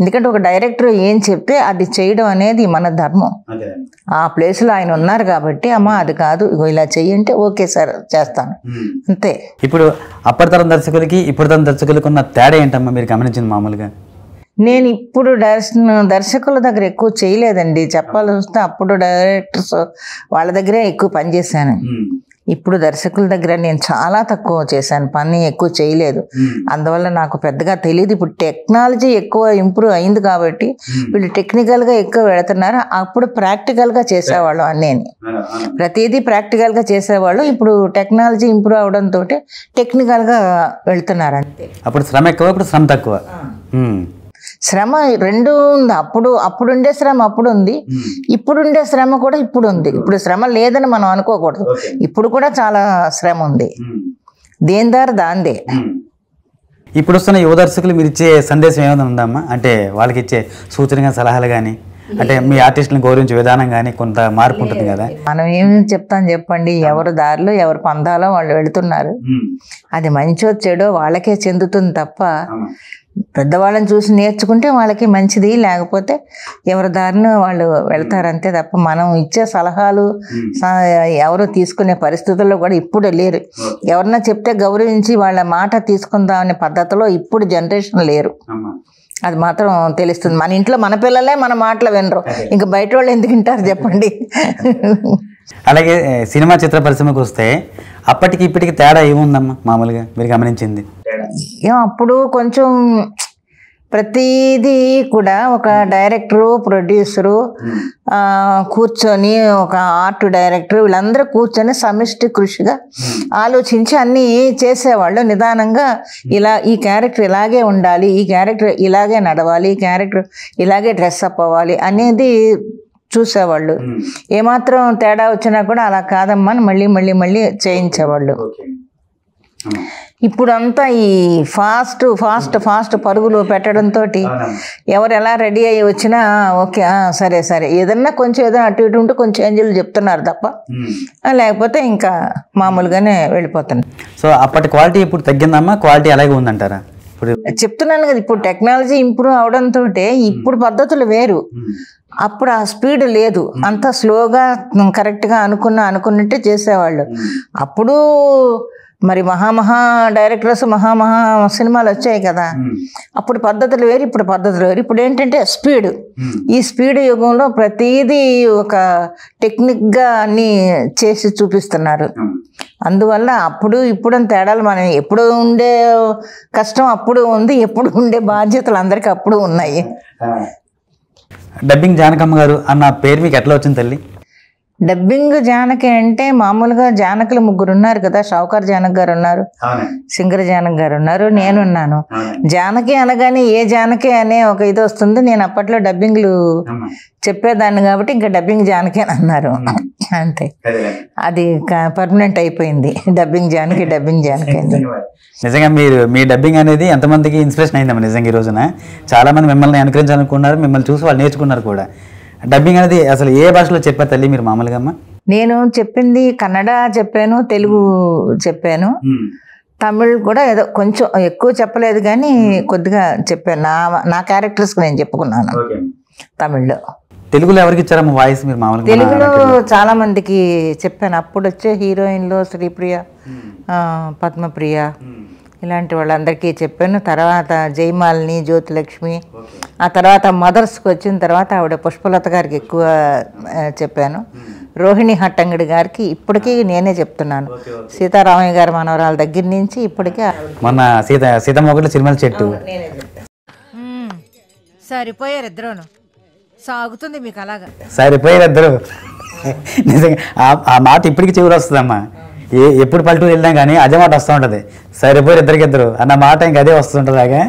ఎందుకంటే ఒక డైరెక్టర్ ఏం చెప్తే అది చేయడం అనేది మన ధర్మం ఆ ప్లేస్లో ఆయన ఉన్నారు కాబట్టి అమ్మ అది కాదు ఇలా చెయ్యంటే ఓకే సార్ చేస్తాను అంతే ఇప్పుడు అప్పటితరం దర్శకులకి ఇప్పటితరం దర్శకులకు ఉన్న తేడా ఏంటమ్మా మీరు గమనించింది మామూలుగా నేను ఇప్పుడు దర్శకుల దగ్గర ఎక్కువ చేయలేదండి చెప్పాల్సి వస్తే అప్పుడు డైరెక్టర్స్ వాళ్ళ దగ్గరే ఎక్కువ పనిచేశాను ఇప్పుడు దర్శకుల దగ్గర నేను చాలా తక్కువ చేశాను పని ఎక్కువ చేయలేదు అందువల్ల నాకు పెద్దగా తెలియదు ఇప్పుడు టెక్నాలజీ ఎక్కువ ఇంప్రూవ్ అయింది కాబట్టి వీళ్ళు టెక్నికల్గా ఎక్కువ వెళుతున్నారు అప్పుడు ప్రాక్టికల్గా చేసేవాళ్ళు అన్నీ ప్రతిదీ ప్రాక్టికల్గా చేసేవాళ్ళు ఇప్పుడు టెక్నాలజీ ఇంప్రూవ్ అవడంతో టెక్నికల్గా వెళుతున్నారు అంతే అప్పుడు శ్రమ ఎక్కువ ఇప్పుడు శ్రమ తక్కువ శ్రమ రెండు ఉంది అప్పుడు అప్పుడుండే శ్రమ అప్పుడు ఉంది ఇప్పుడుండే శ్రమ కూడా ఇప్పుడు ఉంది ఇప్పుడు శ్రమ లేదని మనం అనుకోకూడదు ఇప్పుడు కూడా చాలా శ్రమ ఉంది దేని దారి దాందే ఇప్పుడు వస్తున్న యువ దర్శకులు మీరు ఇచ్చే సందేశం ఏమైనా ఉందమ్మా అంటే వాళ్ళకి ఇచ్చే సూచనగా సలహాలు కానీ అంటే మీ ఆర్టిస్టులను గౌరవించే విధానం కానీ కొంత మార్పు ఉంటుంది కదా మనం ఏం చెప్తాం చెప్పండి ఎవరు దారిలో ఎవరు పందాలో వాళ్ళు వెళుతున్నారు అది మంచో చెడో వాళ్ళకే చెందుతుంది తప్ప పెద్దవాళ్ళని చూసి నేర్చుకుంటే వాళ్ళకి మంచిది లేకపోతే ఎవరి దారిన వాళ్ళు వెళ్తారు అంతే తప్ప మనం ఇచ్చే సలహాలు ఎవరు తీసుకునే పరిస్థితుల్లో కూడా ఇప్పుడు లేరు ఎవరన్నా చెప్తే గౌరవించి వాళ్ళ మాట తీసుకుందామనే పద్ధతిలో ఇప్పుడు జనరేషన్ లేరు అది మాత్రం తెలుస్తుంది మన ఇంట్లో మన పిల్లలే మన మాటలు వినరు ఇంకా బయట వాళ్ళు ఎందుకు వింటారు చెప్పండి అలాగే సినిమా చిత్ర పరిశ్రమకు వస్తే అప్పటికి ఇప్పటికి తేడా ఏముందమ్మా మామూలుగా మీరు గమనించింది ఏం అప్పుడు కొంచెం ప్రతిదీ కూడా ఒక డైరెక్టరు ప్రొడ్యూసరు కూర్చొని ఒక ఆర్ట్ డైరెక్టర్ వీళ్ళందరూ కూర్చొని సమిష్టి కృషిగా ఆలోచించి అన్నీ చేసేవాళ్ళు నిదానంగా ఇలా ఈ క్యారెక్టర్ ఇలాగే ఉండాలి ఈ క్యారెక్టర్ ఇలాగే నడవాలి ఈ క్యారెక్టర్ ఇలాగే డ్రెస్అప్ అవ్వాలి అనేది చూసేవాళ్ళు ఏమాత్రం తేడా వచ్చినా కూడా అలా కాదమ్మా మళ్ళీ మళ్ళీ మళ్ళీ చేయించేవాళ్ళు ఇప్పుడంతా ఈ ఫాస్ట్ ఫాస్ట్ ఫాస్ట్ పరుగులు పెట్టడంతో ఎవరు ఎలా రెడీ అయ్యి వచ్చినా ఓకే సరే సరే ఏదన్నా కొంచెం ఏదైనా అటు ఇటు ఉంటే కొంచెం చేంజ్లు చెప్తున్నారు తప్ప లేకపోతే ఇంకా మామూలుగానే వెళ్ళిపోతాను సో అప్పటి క్వాలిటీ ఇప్పుడు తగ్గిందమ్మా క్వాలిటీ అలాగే ఉందంటారా చెప్తున్నాను కదా ఇప్పుడు టెక్నాలజీ ఇంప్రూవ్ అవడంతో ఇప్పుడు పద్ధతులు వేరు అప్పుడు ఆ స్పీడ్ లేదు అంత స్లోగా కరెక్ట్గా అనుకున్న అనుకున్నట్టే చేసేవాళ్ళు అప్పుడు మరి మహామహా డైరెక్టర్స్ మహామహా సినిమాలు వచ్చాయి కదా అప్పుడు పద్ధతులు వేరు ఇప్పుడు పద్ధతులు వేరు ఇప్పుడు ఏంటంటే స్పీడ్ ఈ స్పీడ్ యుగంలో ప్రతిదీ ఒక టెక్నిక్గా అన్ని చేసి చూపిస్తున్నారు అందువల్ల అప్పుడు ఇప్పుడు తేడాలు మనం ఎప్పుడు ఉండే కష్టం అప్పుడు ఉంది ఎప్పుడు ఉండే బాధ్యతలు అందరికీ అప్పుడు ఉన్నాయి డబ్బింగ్ జానకమ్మ గారు అన్న పేరు మీకు ఎట్లా వచ్చింది తల్లి డబ్బింగ్ జానకి అంటే మామూలుగా జానకులు ముగ్గురు ఉన్నారు కదా షావుకార్ జానక్ గారు ఉన్నారు సింగర్ జానక్ గారు ఉన్నారు నేనున్నాను జానకి అనగానే ఏ జానకి అనే ఒక ఇది వస్తుంది నేను అప్పట్లో డబ్బింగ్లు చెప్పేదాన్ని కాబట్టి ఇంకా డబ్బింగ్ జానకి అని అన్నారు అంతే అది పర్మనెంట్ అయిపోయింది డబ్బింగ్ జానకి డబ్బింగ్ జానకి అని నిజంగా మీరు మీ డబ్బింగ్ అనేది ఎంతమందికి ఇన్స్పిరేషన్ అయిందమ్మా నిజంగా ఈ రోజున చాలా మంది మిమ్మల్ని అనుకరించాలనుకున్నారు మిమ్మల్ని చూసి వాళ్ళు నేర్చుకున్నారు కూడా డబ్బింగ్ అనేది అసలు ఏ భాషలో చెప్పారు తల్లి మీరు మామూలుగా అమ్మ నేను చెప్పింది కన్నడ చెప్పాను తెలుగు చెప్పాను hmm. తమిళ్ కూడా ఏదో కొంచెం ఎక్కువ చెప్పలేదు కానీ hmm. కొద్దిగా చెప్పాను నా నా క్యారెక్టర్స్కి నేను చెప్పుకున్నాను తమిళ్లో తెలుగులో ఎవరికి ఇచ్చారమ్మ వాయిస్ మీరు మామూలుగా తెలుగులో చాలా మందికి చెప్పాను అప్పుడు వచ్చే హీరోయిన్లో శ్రీప్రియ hmm. పద్మప్రియ ఇలాంటి వాళ్ళందరికీ చెప్పాను తర్వాత జయమాలిని జ్యోతిలక్ష్మి ఆ తర్వాత మదర్స్కి వచ్చిన తర్వాత ఆవిడ పుష్పలత గారికి ఎక్కువ చెప్పాను రోహిణి హట్టంగడి గారికి ఇప్పటికీ నేనే చెప్తున్నాను సీతారామయ్య గారి మనవరాల దగ్గర నుంచి ఇప్పటికీ మన సీత సీతమ్మగుడ్ల సినిమా చెట్టు సరిపోయారు ఇద్దరు సాగుతుంది మీకు అలాగా సరిపోయారు ఇద్దరు ఆ మాట ఇప్పటికీ చివరి వస్తుందమ్మా ఏ ఎప్పుడు పల్లెటూరు వెళ్ళినా కానీ అదే మాట వస్తూ ఉంటుంది సరిపోయి ఇద్దరికిద్దరు అన్న మాట ఇంక అదే వస్తుంటుంది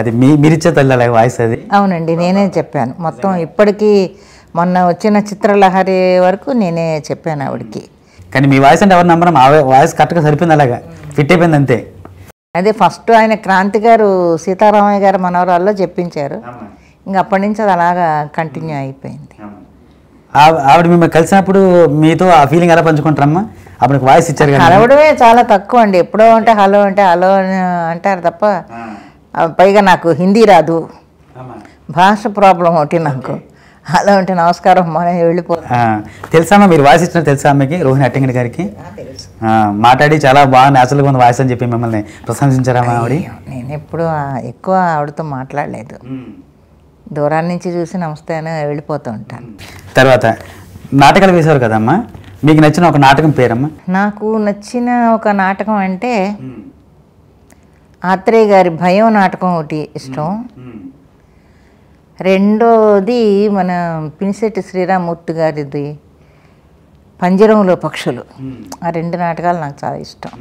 అది మీ మీరిచ్చే తల్లి అలాగే వాయిస్ అది అవునండి నేనే చెప్పాను మొత్తం ఇప్పటికీ మొన్న వచ్చిన చిత్రలహరి వరకు నేనే చెప్పాను ఆవిడకి కానీ మీ వాయిస్ అంటే ఎవరు నమ్మరం ఆ వాయిస్ కరెక్ట్గా సరిపోయింది అలాగా ఫిట్ అయిపోయింది అంతే అదే ఫస్ట్ ఆయన క్రాంతి గారు సీతారామయ్య గారు మనవరాల్లో చెప్పించారు ఇంకా అప్పటి నుంచి అది అలాగా కంటిన్యూ అయిపోయింది ఆవిడ మిమ్మల్ని కలిసినప్పుడు మీతో ఆ ఫీలింగ్ ఎలా పంచుకుంటారమ్మా అప్పుడు వాయిస్ ఇచ్చారు కలవడమే చాలా తక్కువ అండి ఎప్పుడో అంటే హలో అంటే హలో అంటారు తప్ప పైగా నాకు హిందీ రాదు భాష ప్రాబ్లం ఒకటి నాకు హలో అంటే నమస్కారం మన వెళ్ళిపో తెలుసా మీరు వాయిస్ ఇచ్చిన తెలుసా మీకు రోహిణి అట్టింగడి గారికి మాట్లాడి చాలా బాగా నేచురల్గా ఉంది వాయిస్ అని చెప్పి మిమ్మల్ని ప్రశంసించారా ఆవిడ నేను ఎప్పుడు ఎక్కువ ఆవిడతో మాట్లాడలేదు దూరాన్ని నుంచి చూసి నమస్తే అని వెళ్ళిపోతూ ఉంటాను తర్వాత నాటకాలు వేసేవారు కదమ్మా మీకు నచ్చిన ఒక నాటకం పేరమ్మా నాకు నచ్చిన ఒక నాటకం అంటే ఆత్రేయ గారి భయం నాటకం ఒకటి ఇష్టం రెండోది మన పినిశెట్టి శ్రీరామూర్తి గారిది పంజరంలో పక్షులు ఆ రెండు నాటకాలు నాకు చాలా ఇష్టం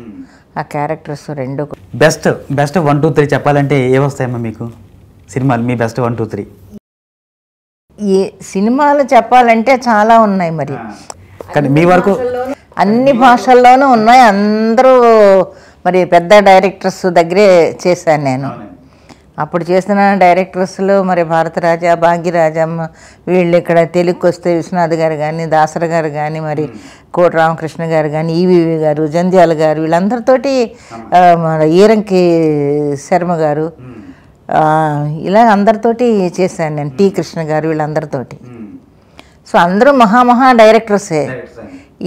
ఆ క్యారెక్టర్స్ రెండు best best one two three చెప్పాలంటే వస్తాయమ్మా మీకు సినిమాలు మీ బెస్ట్ వన్ టూ త్రీ ఏ సినిమాలు చెప్పాలంటే చాలా ఉన్నాయి మరి కానీ మీ వరకు అన్ని భాషల్లోనూ ఉన్నాయి అందరూ మరి పెద్ద డైరెక్టర్స్ దగ్గరే చేశాను నేను అప్పుడు చేసిన డైరెక్టర్స్లో మరి భారతరాజా భాగ్యరాజమ్మ వీళ్ళు ఇక్కడ తెలుగుకి వస్తే విశ్వనాథ్ గారు కానీ దాసర గారు కానీ మరి కోట రామకృష్ణ గారు కానీ ఈవీవి గారు జంధ్యాల గారు వీళ్ళందరితోటి ఈరంకి శర్మ గారు ఇలా అందరితోటి చేశాను నేను టీ కృష్ణ గారు వీళ్ళందరితోటి సో అందరూ మహామహా డైరెక్టర్సే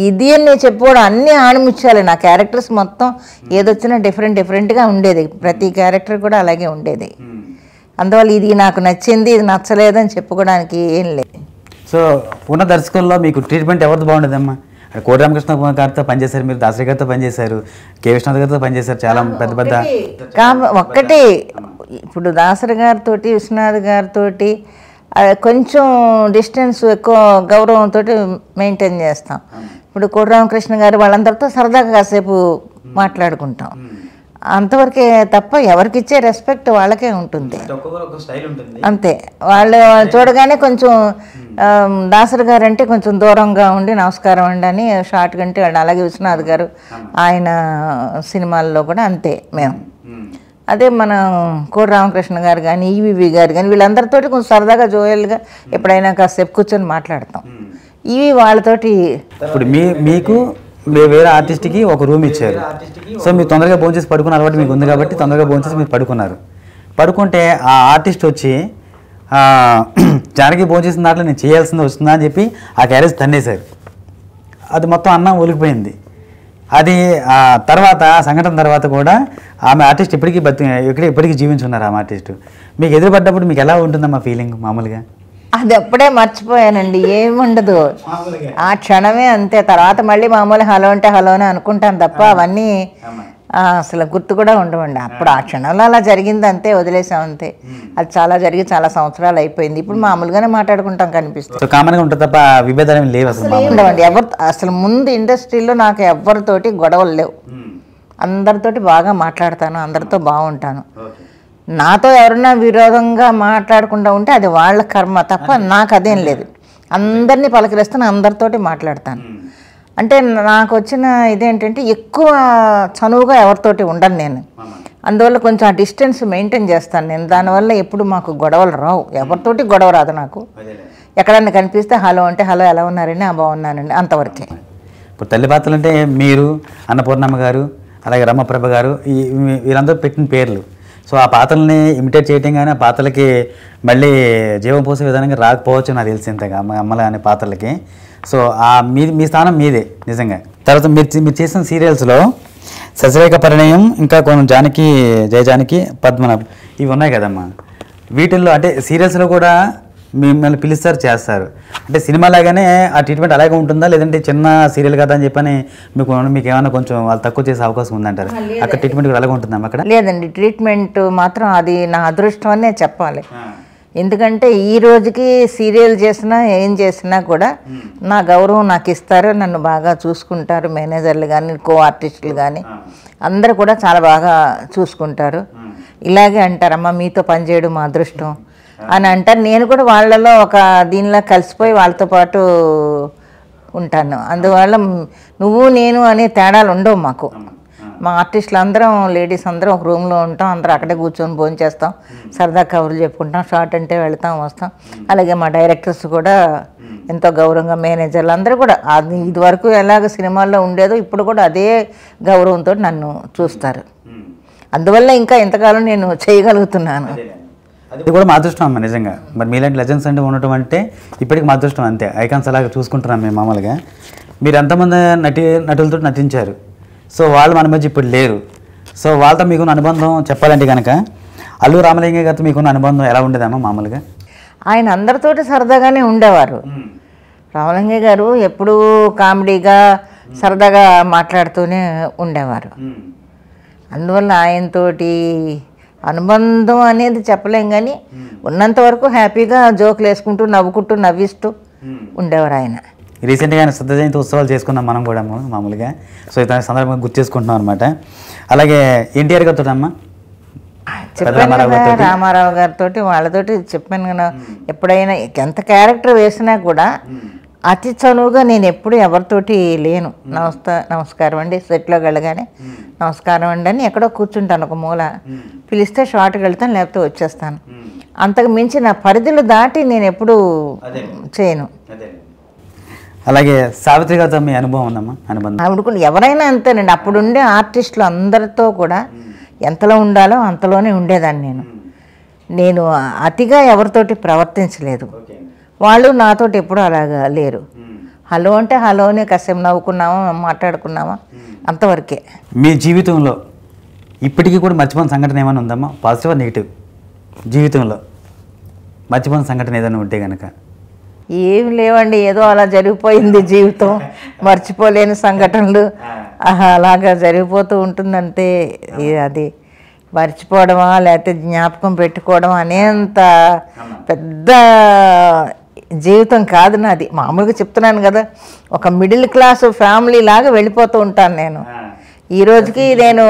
ఇది అని నేను చెప్పుకోవడం అన్నీ ఆణిముచ్చాలి నా క్యారెక్టర్స్ మొత్తం hmm. ఏదొచ్చినా డిఫరెంట్ డిఫరెంట్గా ఉండేది ప్రతి hmm. క్యారెక్టర్ కూడా అలాగే ఉండేది hmm. అందువల్ల ఇది నాకు నచ్చింది ఇది నచ్చలేదని చెప్పుకోవడానికి ఏం లేదు సో పూర్ణ దర్శకుల్లో మీకు ట్రీట్మెంట్ ఎవరిది బాగుండేదమ్మా కోటి రామకృష్ణ గారితో పనిచేశారు మీరు దాసరి గారితో పనిచేశారు కే విశ్వనాథ్ గారితో పనిచేశారు చాలా పెద్ద పెద్ద ఒక్కటి ఇప్పుడు దాసరి గారితో విశ్వనాథ్ గారితో కొంచెం డిస్టెన్స్ ఎక్కువ గౌరవంతో మెయింటైన్ చేస్తాం ఇప్పుడు కోటిరామకృష్ణ గారు వాళ్ళందరితో సరదాగా కాసేపు మాట్లాడుకుంటాం అంతవరకే తప్ప ఎవరికి ఇచ్చే రెస్పెక్ట్ వాళ్ళకే ఉంటుంది అంతే వాళ్ళు చూడగానే కొంచెం దాసరి గారు అంటే కొంచెం దూరంగా ఉండి నమస్కారం అండి అని అంటే వాళ్ళు అలాగే విశ్వనాథ్ గారు ఆయన సినిమాల్లో కూడా అంతే మేము అదే మన కోటి రామకృష్ణ గారు కానీ ఈవీవి e గారు కానీ వీళ్ళందరితోటి కొంచెం సరదాగా జోయల్గా ఎప్పుడైనా కాసేపు కూర్చొని మాట్లాడతాం ఇవి hmm. e వాళ్ళతోటి ఇప్పుడు మీ మీకు వేరే ఆర్టిస్ట్కి ఒక రూమ్ ఇచ్చారు సో మీరు తొందరగా చేసి పడుకున్న అలవాటు మీకు ఉంది కాబట్టి తొందరగా చేసి మీరు పడుకున్నారు పడుకుంటే ఆ ఆర్టిస్ట్ వచ్చి జానకి భోంచేసిన దాంట్లో నేను చేయాల్సింది వస్తుందా అని చెప్పి ఆ క్యారేజ్ తన్నేశారు అది మొత్తం అన్నం ఒలిగిపోయింది అది ఆ తర్వాత సంఘటన తర్వాత కూడా ఆమె ఆర్టిస్ట్ ఇప్పటికీ బతి ఇక్కడ ఇప్పటికీ జీవించున్నారు ఆమె ఆర్టిస్టు మీకు ఎదురుపడ్డప్పుడు మీకు ఎలా ఉంటుందమ్మా ఫీలింగ్ మామూలుగా అది అప్పుడే మర్చిపోయానండి ఏముండదు ఆ క్షణమే అంతే తర్వాత మళ్ళీ మామూలు హలో అంటే హలోనే అనుకుంటాను తప్ప అవన్నీ అసలు గుర్తు కూడా ఉండవండి అప్పుడు ఆ క్షణంలో అలా జరిగింది అంతే వదిలేసాం అంతే అది చాలా జరిగి చాలా సంవత్సరాలు అయిపోయింది ఇప్పుడు మామూలుగానే మాట్లాడుకుంటాం కనిపిస్తుంది కామన్గా ఉంటుంది తప్ప విభేదాలు లేవు అసలు ఉండవండి ఎవరు అసలు ముందు ఇండస్ట్రీలో నాకు ఎవరితోటి గొడవలు లేవు అందరితోటి బాగా మాట్లాడతాను అందరితో బాగుంటాను నాతో ఎవరన్నా విరోధంగా మాట్లాడకుండా ఉంటే అది వాళ్ళ కర్మ తప్ప నాకు అదేం లేదు అందరినీ పలకరిస్తాను అందరితోటి మాట్లాడతాను అంటే నాకు వచ్చిన ఇదేంటంటే ఎక్కువ చనువుగా ఎవరితోటి ఉండను నేను అందువల్ల కొంచెం ఆ డిస్టెన్స్ మెయింటైన్ చేస్తాను నేను దానివల్ల ఎప్పుడు మాకు గొడవలు రావు ఎవరితోటి గొడవ రాదు నాకు ఎక్కడన్నా కనిపిస్తే హలో అంటే హలో ఎలా ఉన్నారని ఆ బాగున్నానండి అంతవరకే ఇప్పుడు తల్లి పాత్రలు అంటే మీరు అన్నపూర్ణమ్మ గారు అలాగే రమ్మప్రభ గారు ఈ వీరందరూ పెట్టిన పేర్లు సో ఆ పాత్రల్ని ఇమిటేట్ చేయటం కానీ ఆ పాత్రలకి మళ్ళీ జీవం పోసే విధానంగా రాకపోవచ్చు నాకు తెలిసి మా అమ్మ కానీ పాత్రలకి సో ఆ మీ మీ స్థానం మీదే నిజంగా తర్వాత మీరు మీరు చేసిన సీరియల్స్లో సజరేఖ పరిణయం ఇంకా కొన్ని జానకి జయ జానకి పద్మనాభ్ ఇవి ఉన్నాయి కదమ్మా వీటిల్లో అంటే సీరియల్స్లో కూడా మిమ్మల్ని పిలుస్తారు చేస్తారు అంటే సినిమా లాగానే ఆ ట్రీట్మెంట్ అలాగే ఉంటుందా లేదంటే చిన్న సీరియల్ కదా అని చెప్పని మీకు మీకు ఏమైనా కొంచెం వాళ్ళు తక్కువ చేసే అవకాశం ఉందంటారు అక్కడ ట్రీట్మెంట్ కూడా అలాగే ఉంటుందా అక్కడ లేదండి ట్రీట్మెంట్ మాత్రం అది నా అదృష్టం అనే చెప్పాలి ఎందుకంటే ఈ రోజుకి సీరియల్ చేసినా ఏం చేసినా కూడా నా గౌరవం నాకు ఇస్తారు నన్ను బాగా చూసుకుంటారు మేనేజర్లు కానీ కో ఆర్టిస్టులు కానీ అందరు కూడా చాలా బాగా చూసుకుంటారు ఇలాగే అంటారమ్మా మీతో పనిచేయడం మా అదృష్టం అని అంటారు నేను కూడా వాళ్ళలో ఒక దీనిలో కలిసిపోయి వాళ్ళతో పాటు ఉంటాను అందువల్ల నువ్వు నేను అనే తేడాలు ఉండవు మాకు మా ఆర్టిస్టులు అందరం లేడీస్ అందరం ఒక రూమ్లో ఉంటాం అందరూ అక్కడే కూర్చొని భోజనం చేస్తాం సరదా కవర్లు చెప్పుకుంటాం షార్ట్ అంటే వెళ్తాం వస్తాం అలాగే మా డైరెక్టర్స్ కూడా ఎంతో గౌరవంగా మేనేజర్లు అందరూ కూడా ఇదివరకు ఎలాగ సినిమాల్లో ఉండేదో ఇప్పుడు కూడా అదే గౌరవంతో నన్ను చూస్తారు అందువల్ల ఇంకా ఎంతకాలం నేను చేయగలుగుతున్నాను అది కూడా మా అదృష్టం అమ్మ నిజంగా మరి మీలాంటి లెజెండ్స్ అంటే ఉండటం అంటే ఇప్పటికి మా అదృష్టం అంతే ఐకాన్స్ అలాగే చూసుకుంటున్నాం మేము మామూలుగా మీరు ఎంతమంది నటి నటులతో నటించారు సో వాళ్ళు మన మధ్య ఇప్పుడు లేరు సో వాళ్ళతో మీకున్న అనుబంధం చెప్పాలంటే కనుక అల్లు రామలింగ గారితో మీకున్న అనుబంధం ఎలా ఉండేదమ్మా మామూలుగా ఆయన అందరితోటి సరదాగానే ఉండేవారు రామలింగ గారు ఎప్పుడూ కామెడీగా సరదాగా మాట్లాడుతూనే ఉండేవారు అందువల్ల ఆయనతోటి అనుబంధం అనేది చెప్పలేం కానీ hmm. ఉన్నంత వరకు హ్యాపీగా జోకులు వేసుకుంటూ నవ్వుకుంటూ నవ్విస్తూ hmm. ఉండేవారు ఆయన రీసెంట్గా ఆయన శుద్ధ జయంతి ఉత్సవాలు చేసుకున్నాం మనం కూడా మామూలుగా సో ఇతని సందర్భంగా గుర్తు చేసుకుంటున్నాం అనమాట అలాగే ఎన్టీఆర్ గారితో అమ్మా రామారావు గారితో వాళ్ళతోటి చెప్పాను కదా hmm. ఎప్పుడైనా ఎంత క్యారెక్టర్ వేసినా కూడా అతి చనువుగా నేను ఎప్పుడు ఎవరితోటి లేను నమస్త నమస్కారం అండి సెట్లో వెళ్ళగానే నమస్కారం అండి అని ఎక్కడో కూర్చుంటాను ఒక మూల పిలిస్తే షార్ట్కి వెళ్తాను లేకపోతే వచ్చేస్తాను అంతకు మించి నా పరిధులు దాటి నేను ఎప్పుడు చేయను అలాగే సావిత్రి గారితో మీ అనుభవం ఉందమ్మా అనుబంధం ఎవరైనా అంతేనండి అప్పుడు ఉండే ఆర్టిస్టులు అందరితో కూడా ఎంతలో ఉండాలో అంతలోనే ఉండేదాన్ని నేను నేను అతిగా ఎవరితోటి ప్రవర్తించలేదు వాళ్ళు నాతోటి ఎప్పుడు అలాగా లేరు హలో అంటే హలోనే కష్టం నవ్వుకున్నామా మాట్లాడుకున్నామా అంతవరకే మీ జీవితంలో ఇప్పటికీ కూడా మర్చిపోయిన సంఘటన ఏమైనా ఉందమ్మా పాజిటివ్ నెగిటివ్ జీవితంలో మర్చిపోని సంఘటన ఏదైనా ఉంటే కనుక ఏం లేవండి ఏదో అలా జరిగిపోయింది జీవితం మర్చిపోలేని సంఘటనలు అలాగా జరిగిపోతూ ఉంటుందంటే అది మర్చిపోవడమా లేకపోతే జ్ఞాపకం పెట్టుకోవడం అనేంత పెద్ద జీవితం కాదు నాది మామూలుగా చెప్తున్నాను కదా ఒక మిడిల్ క్లాస్ ఫ్యామిలీ లాగా వెళ్ళిపోతూ ఉంటాను నేను ఈ రోజుకి నేను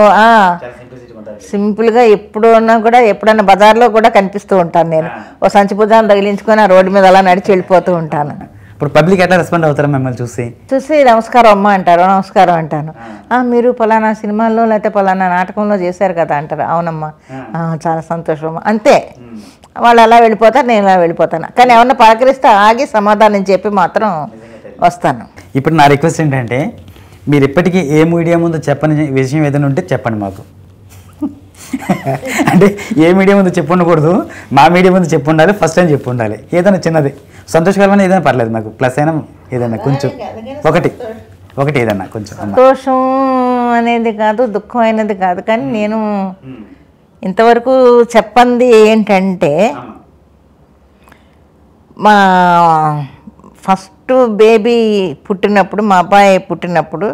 సింపుల్గా ఎప్పుడున్నా కూడా ఎప్పుడన్నా బజార్లో కూడా కనిపిస్తూ ఉంటాను నేను ఓ సంచిపుజాన్ని తగిలించుకొని ఆ రోడ్డు మీద అలా నడిచి వెళ్ళిపోతూ ఉంటాను ఇప్పుడు పబ్లిక్ ఎట్లా రెస్పాండ్ అవుతారు మిమ్మల్ని చూసి చూసి నమస్కారం అమ్మ అంటారు నమస్కారం అంటాను మీరు పలానా సినిమాల్లో లేకపోతే పలానా నాటకంలో చేశారు కదా అంటారు అవునమ్మా చాలా సంతోషం అంతే వాళ్ళు అలా వెళ్ళిపోతారు నేను ఇలా వెళ్ళిపోతాను కానీ ఎవరిని పలకరిస్తే ఆగి సమాధానం చెప్పి మాత్రం వస్తాను ఇప్పుడు నా రిక్వెస్ట్ ఏంటంటే మీరు ఇప్పటికీ ఏ మీడియా ముందు చెప్పని విషయం ఏదైనా ఉంటే చెప్పండి మాకు అంటే ఏ మీడియా ముందు చెప్పు ఉండకూడదు మా మీడియా ముందు చెప్పు ఉండాలి ఫస్ట్ టైం చెప్పు ఉండాలి ఏదైనా చిన్నది సంతోషకరమైన ఏదైనా పర్లేదు మాకు ప్లస్ అయినా ఏదైనా కొంచెం ఒకటి ఒకటి ఏదైనా కొంచెం సంతోషం అనేది కాదు దుఃఖం అనేది కాదు కానీ నేను ఇంతవరకు చెప్పంది ఏంటంటే మా ఫస్ట్ బేబీ పుట్టినప్పుడు మా అబ్బాయి పుట్టినప్పుడు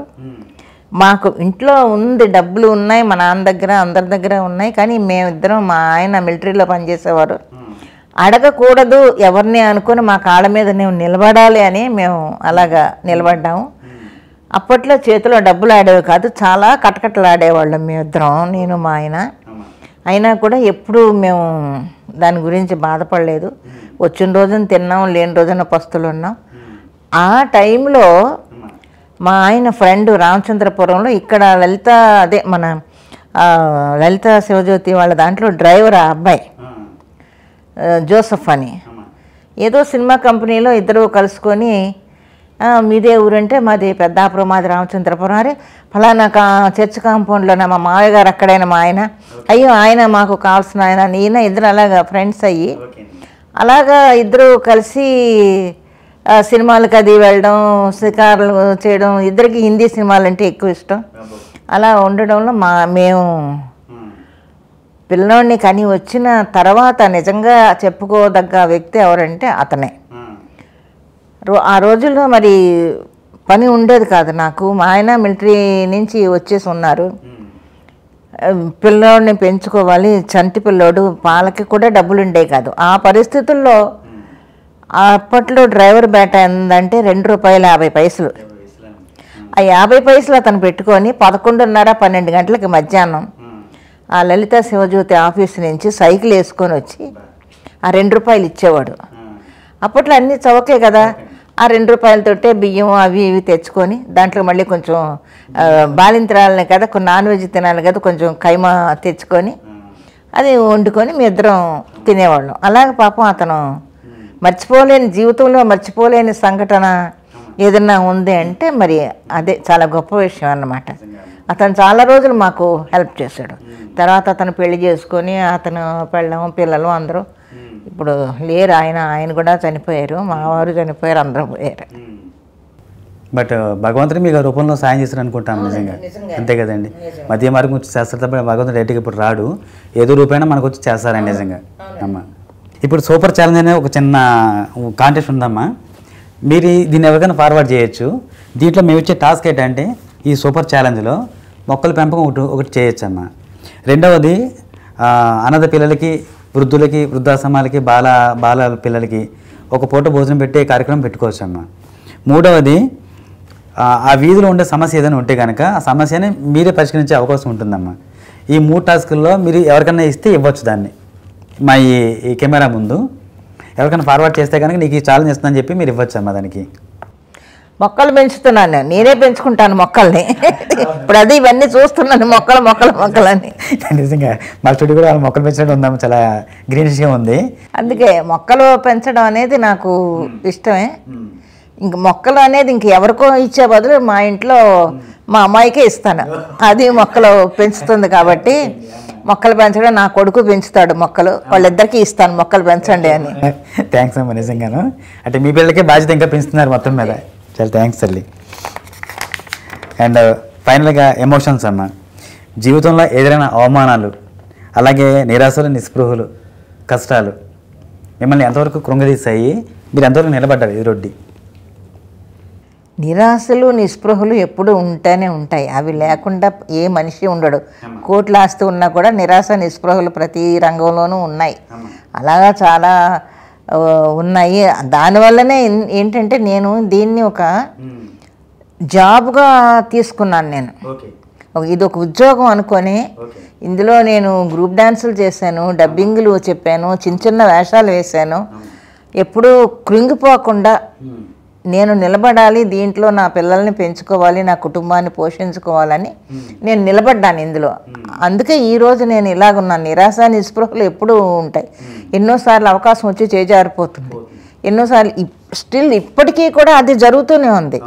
మాకు ఇంట్లో ఉంది డబ్బులు ఉన్నాయి మా నాన్న దగ్గర అందరి దగ్గర ఉన్నాయి కానీ మేమిద్దరం మా ఆయన మిలిటరీలో పనిచేసేవారు అడగకూడదు ఎవరిని అనుకుని మా కాళ్ళ మీద మేము నిలబడాలి అని మేము అలాగా నిలబడ్డాము అప్పట్లో చేతిలో డబ్బులు ఆడేవి కాదు చాలా ఆడేవాళ్ళం మేమిద్దరం నేను మా ఆయన అయినా కూడా ఎప్పుడు మేము దాని గురించి బాధపడలేదు వచ్చిన రోజున తిన్నాం లేని రోజున పస్తులు ఉన్నాం ఆ టైంలో మా ఆయన ఫ్రెండ్ రామచంద్రపురంలో ఇక్కడ లలిత అదే మన లలిత శివజ్యోతి వాళ్ళ దాంట్లో డ్రైవర్ ఆ అబ్బాయి జోసఫ్ అని ఏదో సినిమా కంపెనీలో ఇద్దరు కలుసుకొని మీదే ఊరంటే మాది పెద్దాపురం మాది రామచంద్రపురం అరే ఫలానా కా చర్చ్ కాంపౌండ్లోనే మా మామయ్య గారు అక్కడైన మా ఆయన అయ్యో ఆయన మాకు కావాల్సిన ఆయన నేను ఇద్దరు అలాగా ఫ్రెండ్స్ అయ్యి అలాగా ఇద్దరు కలిసి సినిమాలకు అది వెళ్ళడం శికారులు చేయడం ఇద్దరికి హిందీ సినిమాలు అంటే ఎక్కువ ఇష్టం అలా ఉండడంలో మా మేము పిల్లోడిని కానీ వచ్చిన తర్వాత నిజంగా చెప్పుకోదగ్గ వ్యక్తి ఎవరంటే అతనే ఆ రోజుల్లో మరి పని ఉండేది కాదు నాకు మా ఆయన మిలిటరీ నుంచి వచ్చేసి ఉన్నారు పిల్లోడిని పెంచుకోవాలి చంటి పిల్లోడు పాలకి కూడా డబ్బులు ఉండేవి కాదు ఆ పరిస్థితుల్లో అప్పట్లో డ్రైవర్ బేట ఏందంటే రెండు రూపాయల యాభై పైసలు ఆ యాభై పైసలు అతను పెట్టుకొని పదకొండున్నర పన్నెండు గంటలకి మధ్యాహ్నం ఆ లలిత శివజ్యోతి ఆఫీస్ నుంచి సైకిల్ వేసుకొని వచ్చి ఆ రెండు రూపాయలు ఇచ్చేవాడు అప్పట్లో అన్నీ చౌకే కదా ఆ రెండు రూపాయలతో బియ్యం అవి ఇవి తెచ్చుకొని దాంట్లో మళ్ళీ కొంచెం బాలింతరాలని కదా కొన్ని నాన్ వెజ్ తినాలి కదా కొంచెం కైమా తెచ్చుకొని అది వండుకొని మీ ఇద్దరం తినేవాళ్ళం అలాగ పాపం అతను మర్చిపోలేని జీవితంలో మర్చిపోలేని సంఘటన ఏదన్నా ఉంది అంటే మరి అదే చాలా గొప్ప విషయం అన్నమాట అతను చాలా రోజులు మాకు హెల్ప్ చేశాడు తర్వాత అతను పెళ్లి చేసుకొని అతను పెళ్ళం పిల్లలు అందరూ ఇప్పుడు లేరు ఆయన ఆయన కూడా చనిపోయారు మావారు చనిపోయారు అందరూ పోయారు బట్ భగవంతుడు మీకు రూపంలో సాయం చేశారు అనుకుంటాను నిజంగా అంతే కదండి మధ్య మార్గం వచ్చి చేస్తారు తప్ప భగవంతుడు డైరెక్ట్గా ఇప్పుడు రాడు ఏదో రూపైనా మనకు వచ్చి చేస్తారండి నిజంగా అమ్మా ఇప్పుడు సూపర్ ఛాలెంజ్ అనే ఒక చిన్న కాంటెస్ట్ ఉందమ్మా మీరు దీన్ని ఎవరికైనా ఫార్వర్డ్ చేయొచ్చు దీంట్లో మేము ఇచ్చే టాస్క్ ఏంటంటే ఈ సూపర్ ఛాలెంజ్లో మొక్కల పెంపకం ఒకటి ఒకటి చేయొచ్చమ్మా రెండవది అనాథ పిల్లలకి వృద్ధులకి వృద్ధాశ్రమాలకి బాల బాల పిల్లలకి ఒక పూట భోజనం పెట్టే కార్యక్రమం పెట్టుకోవచ్చు అమ్మ మూడవది ఆ వీధిలో ఉండే సమస్య ఏదైనా ఉంటే కనుక ఆ సమస్యని మీరే పరిష్కరించే అవకాశం ఉంటుందమ్మా ఈ మూడు టాస్క్లో మీరు ఎవరికైనా ఇస్తే ఇవ్వచ్చు దాన్ని మా ఈ కెమెరా ముందు ఎవరికైనా ఫార్వర్డ్ చేస్తే కనుక నీకు ఈ ఛాలెంజ్ ఇస్తుందని చెప్పి మీరు ఇవ్వచ్చు అమ్మా దానికి మొక్కలు పెంచుతున్నాను నేనే పెంచుకుంటాను మొక్కల్ని ఇప్పుడు అది ఇవన్నీ చూస్తున్నాను మొక్కలు మొక్కలు మొక్కలని నిజంగా మా చుట్టూ కూడా మొక్కలు పెంచడం ఉందాము చాలా గ్రీనిష్గా ఉంది అందుకే మొక్కలు పెంచడం అనేది నాకు ఇష్టమే ఇంక మొక్కలు అనేది ఇంక ఎవరికో ఇచ్చే బదులు మా ఇంట్లో మా అమ్మాయికే ఇస్తాను అది మొక్కలు పెంచుతుంది కాబట్టి మొక్కలు పెంచడం నా కొడుకు పెంచుతాడు మొక్కలు వాళ్ళిద్దరికీ ఇస్తాను మొక్కలు పెంచండి అని థ్యాంక్స్ అమ్మ నిజంగాను అంటే మీ పిల్లలకే బాధ్యత ఇంకా పెంచుతున్నారు మొత్తం మీద చాలా థ్యాంక్స్ తల్లి అండ్ ఫైనల్గా ఎమోషన్స్ అన్న జీవితంలో ఎదురైన అవమానాలు అలాగే నిరాశలు నిస్పృహలు కష్టాలు మిమ్మల్ని ఎంతవరకు కృంగదీశాయి మీరు ఎంతవరకు నిలబడ్డారు ఎదురొడ్డి నిరాశలు నిస్పృహలు ఎప్పుడు ఉంటేనే ఉంటాయి అవి లేకుండా ఏ మనిషి ఉండడు కోట్లు ఆస్తి ఉన్నా కూడా నిరాశ నిస్పృహలు ప్రతి రంగంలోనూ ఉన్నాయి అలాగా చాలా ఉన్నాయి దానివల్లనే ఏంటంటే నేను దీన్ని ఒక జాబ్గా తీసుకున్నాను నేను ఇది ఒక ఉద్యోగం అనుకొని ఇందులో నేను గ్రూప్ డ్యాన్సులు చేశాను డబ్బింగ్లు చెప్పాను చిన్న చిన్న వేషాలు వేశాను ఎప్పుడూ కృంగిపోకుండా నేను నిలబడాలి దీంట్లో నా పిల్లల్ని పెంచుకోవాలి నా కుటుంబాన్ని పోషించుకోవాలని నేను నిలబడ్డాను ఇందులో అందుకే ఈరోజు నేను ఇలాగున్నాను నిరాశ నిస్పృహలు ఎప్పుడూ ఉంటాయి ఎన్నోసార్లు అవకాశం వచ్చి చేజారిపోతుంది ఎన్నోసార్లు స్టిల్ ఇప్పటికీ కూడా అది జరుగుతూనే ఉంది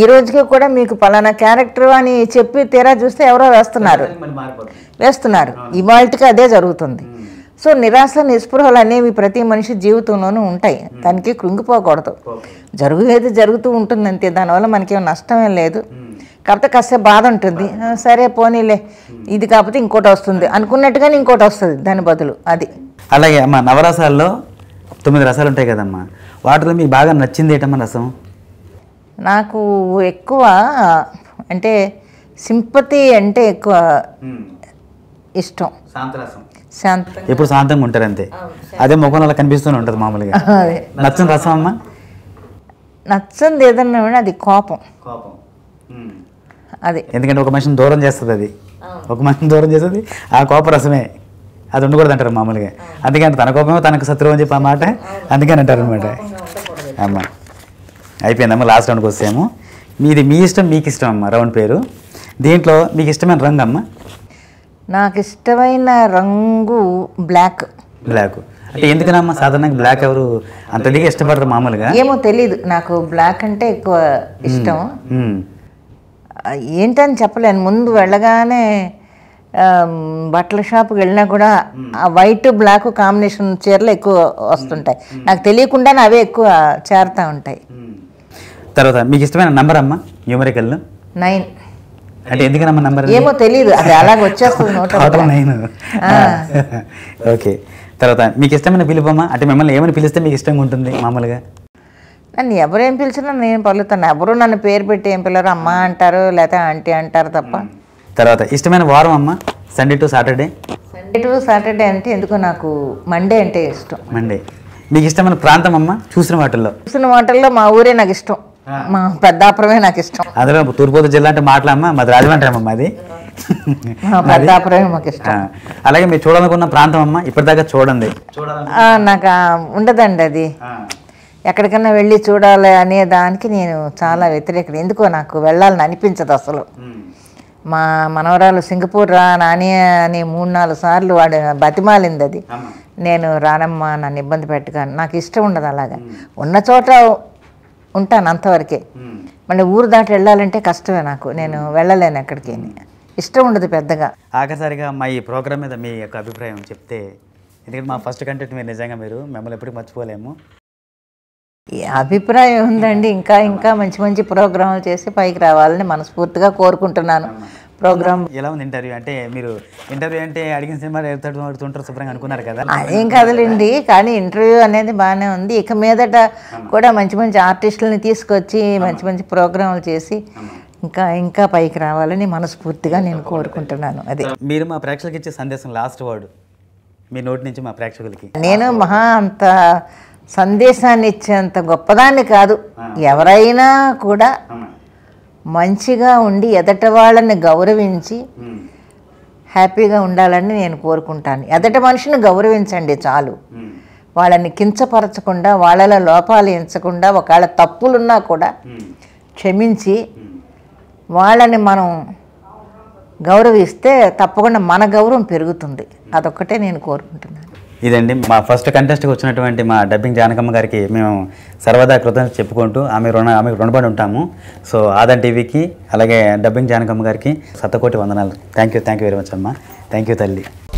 ఈ రోజుకి కూడా మీకు పలానా క్యారెక్టర్ అని చెప్పి తీరా చూస్తే ఎవరో వేస్తున్నారు వేస్తున్నారు ఇవాళకి అదే జరుగుతుంది సో నిరాశ నిస్పృహలు అనేవి ప్రతి మనిషి జీవితంలోనూ ఉంటాయి దానికి కృంగిపోకూడదు జరుగులేదు జరుగుతూ ఉంటుంది అంతే దానివల్ల మనకేం నష్టమేం లేదు కాకపోతే కాస్త బాధ ఉంటుంది సరే పోనీలే ఇది కాకపోతే ఇంకోటి వస్తుంది అనుకున్నట్టుగానే ఇంకోటి వస్తుంది దాని బదులు అది అలాగే అమ్మ నవరసాల్లో తొమ్మిది రసాలు ఉంటాయి కదమ్మా వాటిలో మీకు బాగా నచ్చింది ఏంటమ్మా రసం నాకు ఎక్కువ అంటే సింపతి అంటే ఎక్కువ ఇష్టం శాంతరసం ఎప్పుడు శాంతంగా ఉంటారు అంతే అదే ముఖం అలా కనిపిస్తూనే ఉంటుంది మామూలుగా నచ్చని రసం అమ్మ నచ్చంది ఏదన్నా అది కోపం అది ఎందుకంటే ఒక మనిషిని దూరం చేస్తుంది అది ఒక మనిషిని దూరం చేస్తుంది ఆ కోప రసమే అది ఉండకూడదు అంటారు మామూలుగా అందుకని తన కోపమే తనకు శత్రువు అని చెప్పి ఆ మాట అందుకని అంటారు అనమాట అమ్మ అయిపోయిందమ్మా లాస్ట్ రౌండ్కి వస్తాము మీది మీ ఇష్టం మీకు ఇష్టం అమ్మ రౌండ్ పేరు దీంట్లో మీకు ఇష్టమైన రంగు అమ్మ నాకు ఇష్టమైన రంగు బ్లాక్ బ్లాక్ అంటే ఎందుకనమ్మా సాధారణంగా బ్లాక్ ఎవరు అంతగా ఇష్టపడరు మామూలుగా ఏమో తెలియదు నాకు బ్లాక్ అంటే ఎక్కువ ఇష్టం ఏంటని చెప్పలేను ముందు వెళ్ళగానే బట్టల షాప్కి వెళ్ళినా కూడా ఆ వైట్ బ్లాక్ కాంబినేషన్ చీరలు ఎక్కువ వస్తుంటాయి నాకు తెలియకుండానే అవే ఎక్కువ చేరుతూ ఉంటాయి తర్వాత మీకు ఇష్టమైన నంబర్ అమ్మా న్యూమరికల్ నైన్ అంటే ఎందుకనమ్మా నంబర్ ఏమో తెలియదు అది అలాగ వచ్చేస్తుంది ఓకే తర్వాత మీకు ఇష్టమైన పిలుపమ్మా అంటే మిమ్మల్ని ఏమని పిలిస్తే మీకు ఇష్టంగా ఉంటుంది మామూలుగా నన్ను ఏం పిలిచినా నేను పలుతాను ఎవరు నన్ను పేరు పెట్టి ఏం పిల్లరు అమ్మ అంటారు లేకపోతే ఆంటీ అంటారు తప్ప తర్వాత ఇష్టమైన వారం అమ్మ Sunday to Saturday Sunday to Saturday అంటే ఎందుకు నాకు మండే అంటే ఇష్టం మండే మీకు ఇష్టమైన ప్రాంతం అమ్మ చూసిన వాటిల్లో చూసిన వాటిల్లో మా ఊరే నాకు ఇష్టం మా పెద్దాపురమే నాకు ఇష్టం అందులో తూర్పుగోదావరి జిల్లా అంటే మాట్లాడమ్మా మాది రాజమండ్రి అమ్మ మాది పెద్దాపురమే మాకు ఇష్టం అలాగే మీరు చూడాలనుకున్న ప్రాంతం అమ్మ ఇప్పటిదాకా చూడండి నాకు ఉండదండి అది ఎక్కడికైనా వెళ్ళి చూడాలి అనే దానికి నేను చాలా వ్యతిరేకత ఎందుకో నాకు వెళ్ళాలని అనిపించదు అసలు మా మనవరాలు సింగపూర్ రా నాని అని మూడు నాలుగు సార్లు వాడు బతిమాలింది అది నేను రానమ్మా నన్ను ఇబ్బంది పెట్టగాను నాకు ఇష్టం ఉండదు అలాగా ఉన్న చోట ఉంటాను అంతవరకే మళ్ళీ ఊరు దాటి వెళ్ళాలంటే కష్టమే నాకు నేను వెళ్ళలేను ఎక్కడికి ఇష్టం ఉండదు పెద్దగా ఆఖరిసారిగా మా ఈ ప్రోగ్రామ్ మీద మీ యొక్క అభిప్రాయం చెప్తే ఎందుకంటే మా ఫస్ట్ కంటెంట్ మీరు నిజంగా మీరు మిమ్మల్ని ఎప్పుడు మర్చిపోలేము అభిప్రాయం ఉందండి ఇంకా ఇంకా మంచి మంచి ప్రోగ్రాంలు చేసి పైకి రావాలని మనస్ఫూర్తిగా కోరుకుంటున్నాను ప్రోగ్రామ్ ఎలా ఉంది ఇంటర్వ్యూ అంటే మీరు ఇంటర్వ్యూ అంటే అడిగిన సినిమా ఆడుతుంటారు శుభ్రంగా అనుకున్నారు కదా ఏం కదలండి కానీ ఇంటర్వ్యూ అనేది బాగానే ఉంది ఇక మీదట కూడా మంచి మంచి ఆర్టిస్టులని తీసుకొచ్చి మంచి మంచి ప్రోగ్రాంలు చేసి ఇంకా ఇంకా పైకి రావాలని మనస్ఫూర్తిగా నేను కోరుకుంటున్నాను అదే మీరు మా ప్రేక్షకులకి ఇచ్చే సందేశం లాస్ట్ వర్డ్ మీ నోటి నుంచి మా ప్రేక్షకులకి నేను మహా అంత సందేశాన్ని ఇచ్చేంత గొప్పదాన్ని కాదు ఎవరైనా కూడా మంచిగా ఉండి ఎదట వాళ్ళని గౌరవించి హ్యాపీగా ఉండాలని నేను కోరుకుంటాను ఎదట మనిషిని గౌరవించండి చాలు వాళ్ళని కించపరచకుండా వాళ్ళలో లోపాలు ఎంచకుండా ఒకవేళ తప్పులున్నా కూడా క్షమించి వాళ్ళని మనం గౌరవిస్తే తప్పకుండా మన గౌరవం పెరుగుతుంది అదొక్కటే నేను కోరుకుంటున్నాను ఇదండి మా ఫస్ట్ కంటెస్ట్కి వచ్చినటువంటి మా డబ్బింగ్ జానకమ్మ గారికి మేము సర్వదా కృతజ్ఞత చెప్పుకుంటూ ఆమె రుణ ఆమెకు రుణపడి ఉంటాము సో ఆదన్ టీవీకి అలాగే డబ్బింగ్ జానకమ్మ గారికి సత్తకోటి వందనాలు thank you thank you very much అమ్మ థ్యాంక్ యూ తల్లి